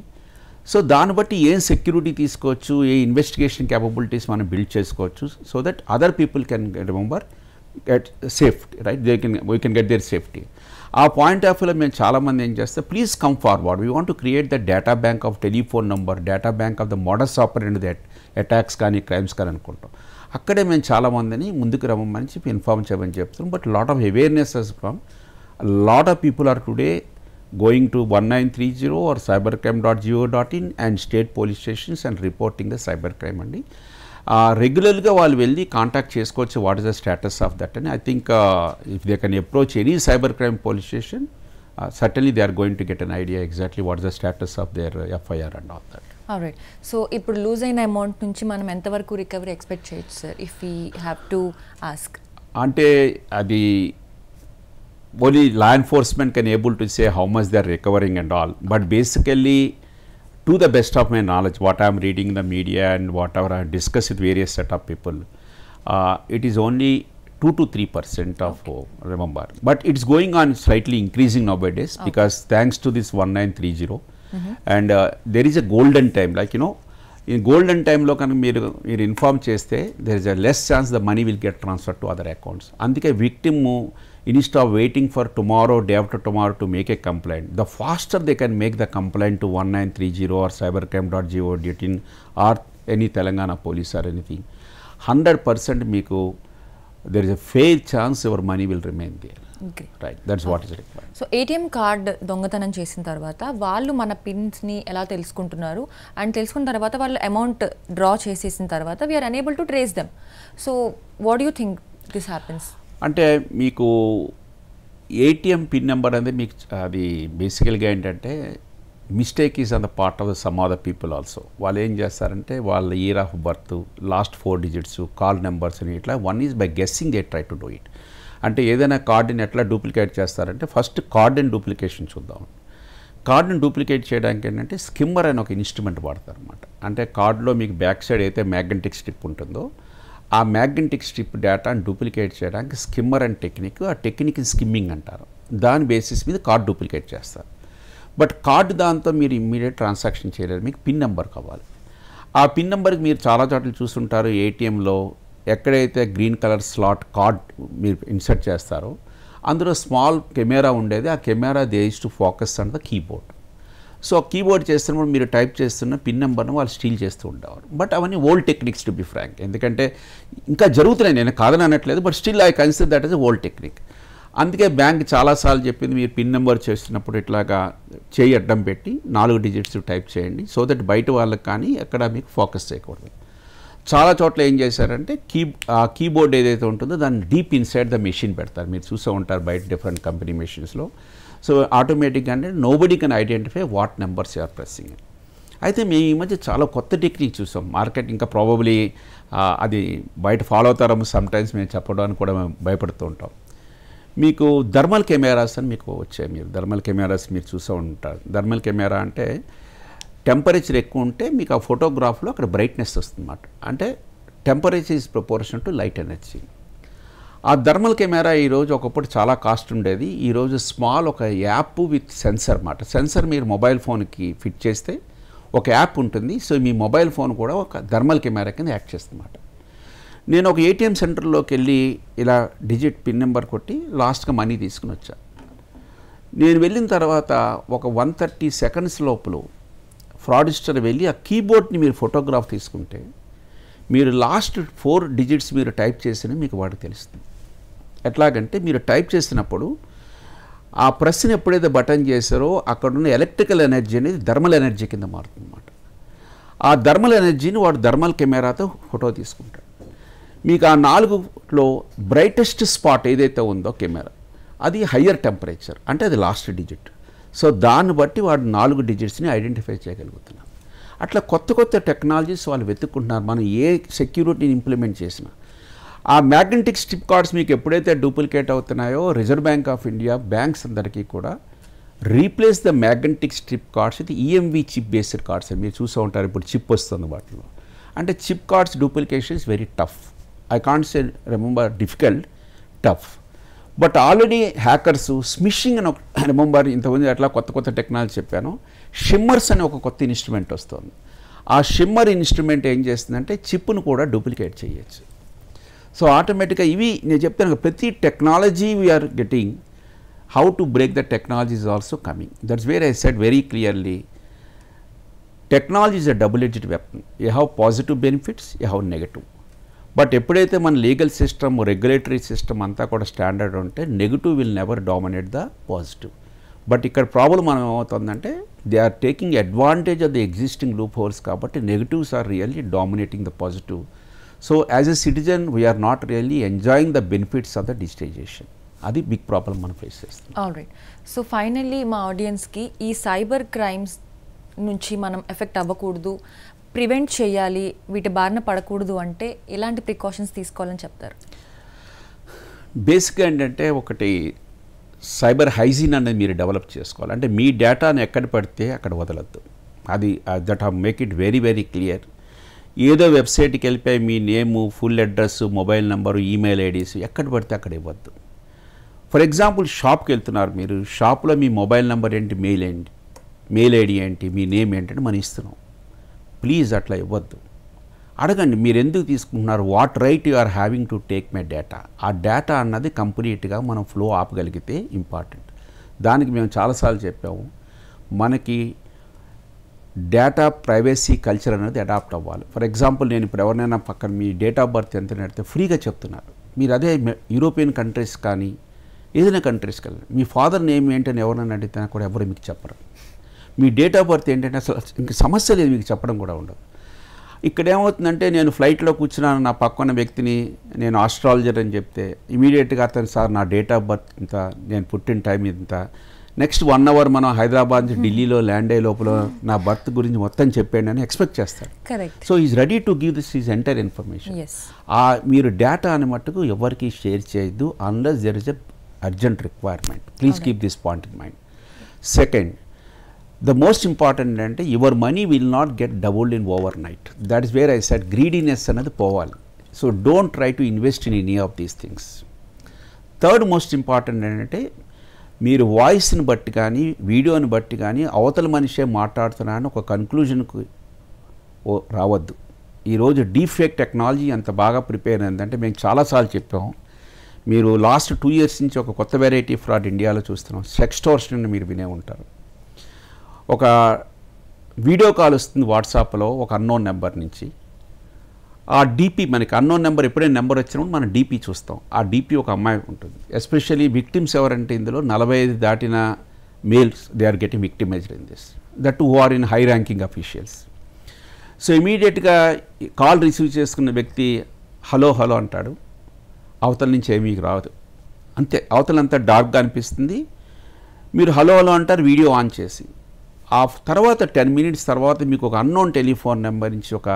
సో దాన్ని బట్టి ఏం సెక్యూరిటీ తీసుకోవచ్చు ఏ ఇన్వెస్టిగేషన్ క్యాపబిలిటీస్ మనం బిల్డ్ చేసుకోవచ్చు so that other people can remember get safety right they can we can get their safety ఆ పాయింట్ ఆఫ్ వ్యూలో మేము చాలామంది ఏం చేస్తే please come forward we want to create the data bank of telephone number data bank of the modus operandi that attacks కానీ crimes కానీ అనుకుంటాం అక్కడే మేము చాలామందిని ముందుకు రమ్మని చెప్పి ఇన్ఫామ్ చేయమని చెప్తున్నాం but lot of awareness from lot of people are today to one nine three zero or cyber crime dot gov dot in and state police stations and reporting the cyber crime అండి రెగ్యులర్గా వాళ్ళు వెళ్ళి contact చేసుకోవచ్చు what is the status of that అని I think if they can approach any cyber crime police station certainly they are going to get an idea exactly what is the status of their FIR and of that right so ఇప్పుడు lose అయిన amount నుంచి మనం ఎంతవరకు recovery expect చేయొచ్చు sir if we have to ask అంటే అది only law enforcement can able to say how much they are recovering and all. But basically, to the best of my knowledge, what I am reading in the media and whatever I discuss discussed with various set of people, uh, it is only 2 to 3 percent of okay. remember. But it is going on slightly increasing nowadays okay. because thanks to this 1930 mm -hmm. and uh, there is a golden time like you know In golden time, కనుక you మీరు inform చేస్తే there is a less chance the money will get transfer to other accounts instead of waiting for tomorrow, day after tomorrow to make a complaint, the faster they can make the complaint to 1930 or cybercrime.gov.in or any Telangana police or anything, 100% Miko, there is a fair chance your money will remain there. Right that's what is required so ATM card దొంగతనం చేసిన తర్వాత వాళ్ళు మన పిన్స్ని ఎలా తెలుసుకుంటున్నారు and తెలుసుకున్న తర్వాత వాళ్ళు అమౌంట్ డ్రా చేసేసిన తర్వాత we're unable to trace them so what you think this happens అంటే మీకు ఏటీఎం పిన్ నెంబర్ అనేది మీకు అది బేసికల్గా ఏంటంటే mistake is on the part of the some of the people also వాళ్ళు ఏం చేస్తారంటే వాళ్ళ year of birth last four digits call numbers అని ఇట్లా one is by guessing they try to do it అంటే ఏదైనా కార్డుని ఎట్లా డూప్లికేట్ చేస్తారంటే ఫస్ట్ కార్డుని డూప్లికేషన్ చూద్దాం కార్డుని డూప్లికేట్ చేయడానికి ఏంటంటే స్కిమ్మర్ అని ఒక ఇన్స్ట్రుమెంట్ వాడతారు అనమాట అంటే కార్డులో మీకు బ్యాక్ సైడ్ అయితే మ్యాగ్నెటిక్ స్ట్రిప్ ఉంటుందో ఆ మ్యాగ్నెటిక్ స్ట్రిప్ డేటాను డూప్లికేట్ చేయడానికి స్కిమ్మర్ అండ్ టెక్నిక్ ఆ టెక్నిక్ స్కిమ్మింగ్ అంటారు దాని బేసిస్ మీద కార్డ్ డూప్లికేట్ చేస్తారు బట్ కార్డు దాంతో మీరు ఇమ్మీడియట్ ట్రాన్సాక్షన్ చేయలేరు మీకు పిన్ నెంబర్ కావాలి ఆ పిన్ నెంబర్కి మీరు చాలా చోట్ల చూస్తుంటారు ఏటీఎంలో ఎక్కడైతే గ్రీన్ కలర్ స్లాట్ కార్డ్ మీరు ఇన్సర్ట్ చేస్తారో అందులో స్మాల్ కెమెరా ఉండేది ఆ camera they to focus and the keyboard so keyboard చేస్తున్నప్పుడు మీరు టైప్ చేస్తున్న పిన్ నెంబర్ను వాళ్ళు స్టీల్ చేస్తూ ఉండేవారు బట్ అవన్నీ old techniques to be frank ఎందుకంటే ఇంకా జరుగుతున్నాయి నేను కాదని అనట్లేదు but still I consider that is old technique అందుకే బ్యాంక్ చాలాసార్లు చెప్పింది మీరు పిన్ నెంబర్ చేస్తున్నప్పుడు ఇట్లాగా చేయి అడ్డం పెట్టి నాలుగు డిజిట్స్ టైప్ చేయండి సో దట్ బయట వాళ్ళకి కానీ అక్కడ మీకు ఫోకస్ చేయకూడదు చాలా చోట్ల ఏం చేశారంటే కీ కీబోర్డ్ ఏదైతే ఉంటుందో దాన్ని డీప్ ఇన్సైడ్ ద మెషిన్ పెడతారు మీరు చూసే ఉంటారు బయట డిఫరెంట్ కంపెనీ మెషిన్స్లో సో ఆటోమేటిక్గా అంటే nobody can identify what numbers you're pressing అయితే మేము ఈ మధ్య చాలా కొత్త టెక్నిక్ చూసాం మార్కెట్ ఇంకా ప్రాబబ్లీ అది బయట ఫాలో అవుతారము సమ్ మేము చెప్పడానికి కూడా మేము భయపడుతూ ఉంటాం మీకు ధర్మల్ కెమెరాస్ అని మీకు వచ్చాయి మీరు ధర్మల్ కెమెరాస్ మీరు చూసా ఉంటారు ధర్మల్ కెమెరా అంటే టెంపరేచర్ ఎక్కువ ఉంటే మీకు ఆ ఫోటోగ్రాఫ్లో అక్కడ బ్రైట్నెస్ వస్తుందన్నమాట అంటే temperature is proportion to light energy ఆ థర్మల్ కెమెరా ఈరోజు ఒకప్పుడు చాలా కాస్ట్ ఉండేది ఈరోజు స్మాల్ ఒక యాప్ విత్ సెన్సర్ అన్నమాట సెన్సర్ మీరు మొబైల్ ఫోన్కి ఫిట్ చేస్తే ఒక యాప్ ఉంటుంది సో మీ మొబైల్ ఫోన్ కూడా ఒక థర్మల్ కెమెరా కింద యాక్ట్ చేస్తుందన్నమాట నేను ఒక ఏటీఎం సెంటర్లోకి వెళ్ళి ఇలా డిజిట్ పిన్ నెంబర్ కొట్టి లాస్ట్గా మనీ తీసుకుని వచ్చా నేను వెళ్ళిన తర్వాత ఒక వన్ థర్టీ సెకండ్స్ లోపల ఫ్రాడిస్టర్ వెళ్ళి ఆ కీబోర్డ్ని మీరు ఫోటోగ్రాఫ్ తీసుకుంటే మీరు లాస్ట్ ఫోర్ డిజిట్స్ మీరు టైప్ చేసిన మీకు వాడికి తెలుస్తుంది ఎట్లాగంటే మీరు టైప్ చేసినప్పుడు ఆ ప్రెస్ని ఎప్పుడైతే బటన్ చేశారో అక్కడున్న ఎలక్ట్రికల్ ఎనర్జీ అనేది థర్మల్ ఎనర్జీ కింద మారుతుందన్నమాట ఆ థర్మల్ ఎనర్జీని వాడు థర్మల్ కెమెరాతో ఫోటో తీసుకుంటాడు మీకు ఆ నాలుగులో బ్రైటెస్ట్ స్పాట్ ఏదైతే ఉందో కెమెరా అది హయ్యర్ టెంపరేచర్ అంటే అది లాస్ట్ డిజిట్ సో దాన్ని బట్టి వాడు నాలుగు డిజిట్స్ని ఐడెంటిఫై చేయగలుగుతున్నారు అట్లా కొత్త కొత్త టెక్నాలజీస్ వాళ్ళు వెతుక్కుంటున్నారు మనం ఏ సెక్యూరిటీని ఇంప్లిమెంట్ చేసినా ఆ మ్యాగ్నెటిక్ స్ట్రిప్ కార్డ్స్ మీకు ఎప్పుడైతే డూప్లికేట్ అవుతున్నాయో reserve bank of India banks అందరికీ కూడా replace the magnetic strip cards ఇది ఈఎంవి చిప్ బేస్డ్ కార్డ్స్ మీరు చూసే ఉంటారు ఇప్పుడు చిప్ వస్తుంది వాటిలో అంటే chip cards duplication is very tough I can't say remember difficult tough but already hackers smishing అని ఒక రిమంబర్ ఇంతకుముందు అట్లా కొత్త కొత్త టెక్నాలజీ చెప్పాను షిమ్మర్స్ అనే ఒక కొత్త ఇన్స్ట్రుమెంట్ వస్తుంది ఆ షిమ్మర్ ఇన్స్ట్రుమెంట్ ఏం చేస్తుందంటే చిప్ను కూడా డూప్లికేట్ చేయొచ్చు సో ఆటోమేటిక్గా ఇవి నేను చెప్తాను ప్రతి technology we're getting how to break the technology is also coming that's where I said very clearly technology is a double edged weapon you have positive benefits you have negative but ఎప్పుడైతే మన legal system regulatory system అంతా కూడా standard ఉంటే negative will never dominate the positive but ఇక్కడ problem మనం ఏమవుతుందంటే they are taking advantage of the existing loopholes కాబట్టి negatives are really dominating the positive so as a citizen we're not really enjoying the benefits of the digitization అది big problem మనం face చేస్తాం all right so finally మా ఆడియన్స్కి ఈ cyber crimes నుంచి మనం effect అవ్వకూడదు ప్రివెంట్ చేయాలి వీటి బారిన పడకూడదు అంటే ఎలాంటి ప్రికాషన్స్ తీసుకోవాలని చెప్తారు బేసిక్గా ఏంటంటే ఒకటి సైబర్ హైజీన్ అనేది మీరు డెవలప్ చేసుకోవాలి అంటే మీ డేటాను ఎక్కడ పడితే అక్కడ వదలద్దు అది that make it very very clear ఏదో వెబ్సైట్కి వెళ్ళిపోయి మీ name full address mobile number email IDs ఎక్కడ పడితే అక్కడ ఇవ్వద్దు ఫర్ ఎగ్జాంపుల్ షాప్కి వెళ్తున్నారు మీరు షాప్లో మీ మొబైల్ నెంబర్ ఏంటి మెయిల్ ఏంటి మెయిల్ ఐడి ఏంటి మీ నేమ్ ఏంటంటే మనం ఇస్తున్నాం ప్లీజ్ అట్లా ఇవ్వద్దు అడగండి మీరు ఎందుకు తీసుకుంటున్నారు what right you are having to take my data ఆ డేటా అన్నది కంప్లీట్గా మనం ఫ్లో ఆపగలిగితే ఇంపార్టెంట్ దానికి మేము చాలాసార్లు చెప్పాము మనకి డేటా ప్రైవసీ కల్చర్ అనేది అడాప్ట్ అవ్వాలి ఫర్ ఎగ్జాంపుల్ నేను ఇప్పుడు ఎవరినైనా పక్కన మీ డేట్ ఆఫ్ బర్త్ ఎంత నడితే ఫ్రీగా చెప్తున్నారు మీరు అదే యూరోపియన్ కంట్రీస్ కానీ ఏదైనా కంట్రీస్కి కానీ మీ ఫాదర్ నేమ్ ఏంటని ఎవరైనా అడిగితే కూడా ఎవరు మీకు చెప్పరు మీ డేట్ ఆఫ్ బర్త్ ఏంటంటే అసలు ఇంక సమస్య లేదు మీకు చెప్పడం కూడా ఉండదు ఇక్కడ ఏమవుతుందంటే నేను ఫ్లైట్లో కూర్చున్నాను నా పక్కన వ్యక్తిని నేను ఆస్ట్రాలజర్ అని చెప్తే ఇమీడియట్గా అతను సార్ నా డేట్ ఆఫ్ బర్త్ ఇంత నేను పుట్టిన టైం ఇంత నెక్స్ట్ వన్ అవర్ మనం హైదరాబాద్ నుంచి ఢిల్లీలో ల్యాండ్ అయ్యే లోపల hmm. నా బర్త్ గురించి మొత్తం చెప్పాడు అని ఎక్స్పెక్ట్ చేస్తాడు so is ready to give this is entire information ఆ మీరు డేటా అని మట్టుకు ఎవరికి షేర్ చేయొద్దు unless there is a urgent requirement please keep this point in mind second the most important అంటే your money will not get doubled in overnight that is where I said greediness అనేది పోవాలి so don't try to invest in any of these things third most important ఏంటంటే మీరు వాయిస్ని బట్టి కానీ వీడియోని బట్టి కానీ అవతల మనిషే మాట్లాడుతున్నాను ఒక కన్క్లూజన్కు రావద్దు ఈరోజు డీఫేక్ టెక్నాలజీ అంత బాగా ప్రిపేర్ అయిందంటే మేము చాలాసార్లు చెప్పాము మీరు లాస్ట్ టూ ఇయర్స్ నుంచి ఒక కొత్త వెరైటీ ఫ్రాడ్ ఇండియాలో చూస్తున్నాం సెక్స్టోర్షన్ మీరు వినే ఉంటారు ఒక వీడియో కాల్ వస్తుంది వాట్సాప్లో ఒక అన్నోన్ నెంబర్ నుంచి ఆ డీపీ మనకి అన్నోన్ నెంబర్ ఎప్పుడైనా నెంబర్ వచ్చినప్పుడు మనం డీపీ చూస్తాం ఆ డీపీ ఒక అమ్మాయి ఉంటుంది ఎస్పెషల్లీ విక్టిమ్స్ ఎవరంటే ఇందులో నలభై ఐదు దాటిన males they are getting victimized in this that who are in high ranking officials so ఇమీడియట్గా కాల్ రిసీవ్ చేసుకున్న వ్యక్తి హలో హలో అంటాడు అవతల నుంచి ఏమీ రాదు అంతే అవతలంతా డార్క్గా అనిపిస్తుంది మీరు హలో హలో అంటారు వీడియో ఆన్ చేసి ఆ తర్వాత టెన్ మినిట్స్ తర్వాత మీకు ఒక అన్నోన్ టెలిఫోన్ నెంబర్ నుంచి ఒక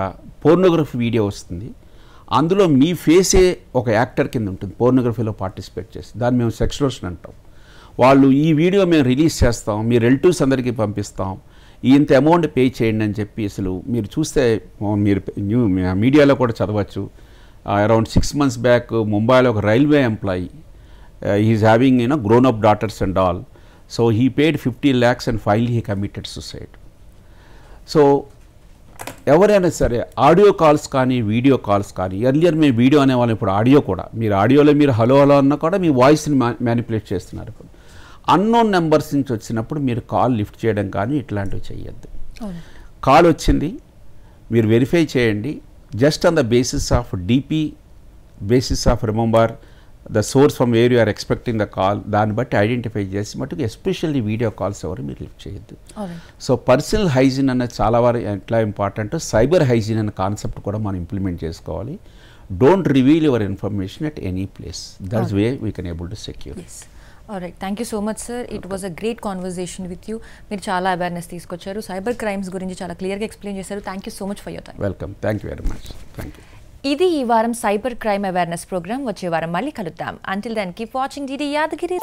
పోర్నోగ్రఫీ వీడియో వస్తుంది అందులో మీ ఫేసే ఒక యాక్టర్ కింద ఉంటుంది పోర్నోగ్రఫీలో పార్టిసిపేట్ చేసి దాన్ని మేము సెక్స్లోషన్ అంటాం వాళ్ళు ఈ వీడియో మేము రిలీజ్ చేస్తాం మీ రిలేటివ్స్ అందరికీ పంపిస్తాం ఇంత అమౌంట్ పే చేయండి అని చెప్పి అసలు మీరు చూస్తే మీరు న్యూ మీడియాలో కూడా చదవచ్చు అరౌండ్ సిక్స్ మంత్స్ బ్యాక్ ముంబైలో ఒక railway employee is having you know grown up daughters and all So, he paid 50 lakhs and finally, he committed suicide. So ఎవరైనా సరే ఆడియో కాల్స్ కానీ వీడియో కాల్స్ కానీ ఎర్లియర్ మేము వీడియో అనేవాళ్ళం ఇప్పుడు ఆడియో కూడా మీరు ఆడియోలో మీరు హలో హలో అన్నా కూడా మీ వాయిస్ని మ్యానిపులేట్ చేస్తున్నారు ఇప్పుడు అన్నోన్ నెంబర్స్ నుంచి వచ్చినప్పుడు మీరు కాల్ లిఫ్ట్ చేయడం కానీ ఇట్లాంటివి చేయొద్దు కాల్ వచ్చింది మీరు వెరిఫై చేయండి just on the basis of DP basis of remember the source from where you're expecting the call దాన్ని బట్టి ఐడెంటిఫై చేసి మటుకు ఎస్పెషల్లీ వీడియో కాల్స్ ఎవరు మీరు లిఫ్ట్ చేయొద్దు సో పర్సనల్ హైజీన్ అనేది చాలా వారు ఎట్లా ఇంపార్టెంట్ సైబర్ హైజీన్ అనే కాన్సెప్ట్ కూడా మనం ఇంప్లిమెంట్ చేసుకోవాలి don't reveal your information at any place that's way we can able to secure all thank you so much sir it was a great conversation with you మీరు చాలా awareness తీసుకొచ్చారు cyber crimes గురించి చాలా క్లియర్గా explain చేశారు thank you so much for your time welcome thank you very much thank you ఇది ఈ వారం సైబర్ క్రైమ్ అవేర్నెస్ ప్రోగ్రామ్ వచ్చే వారం మళ్ళీ కలుద్దాం until keep watching DD Yadagiri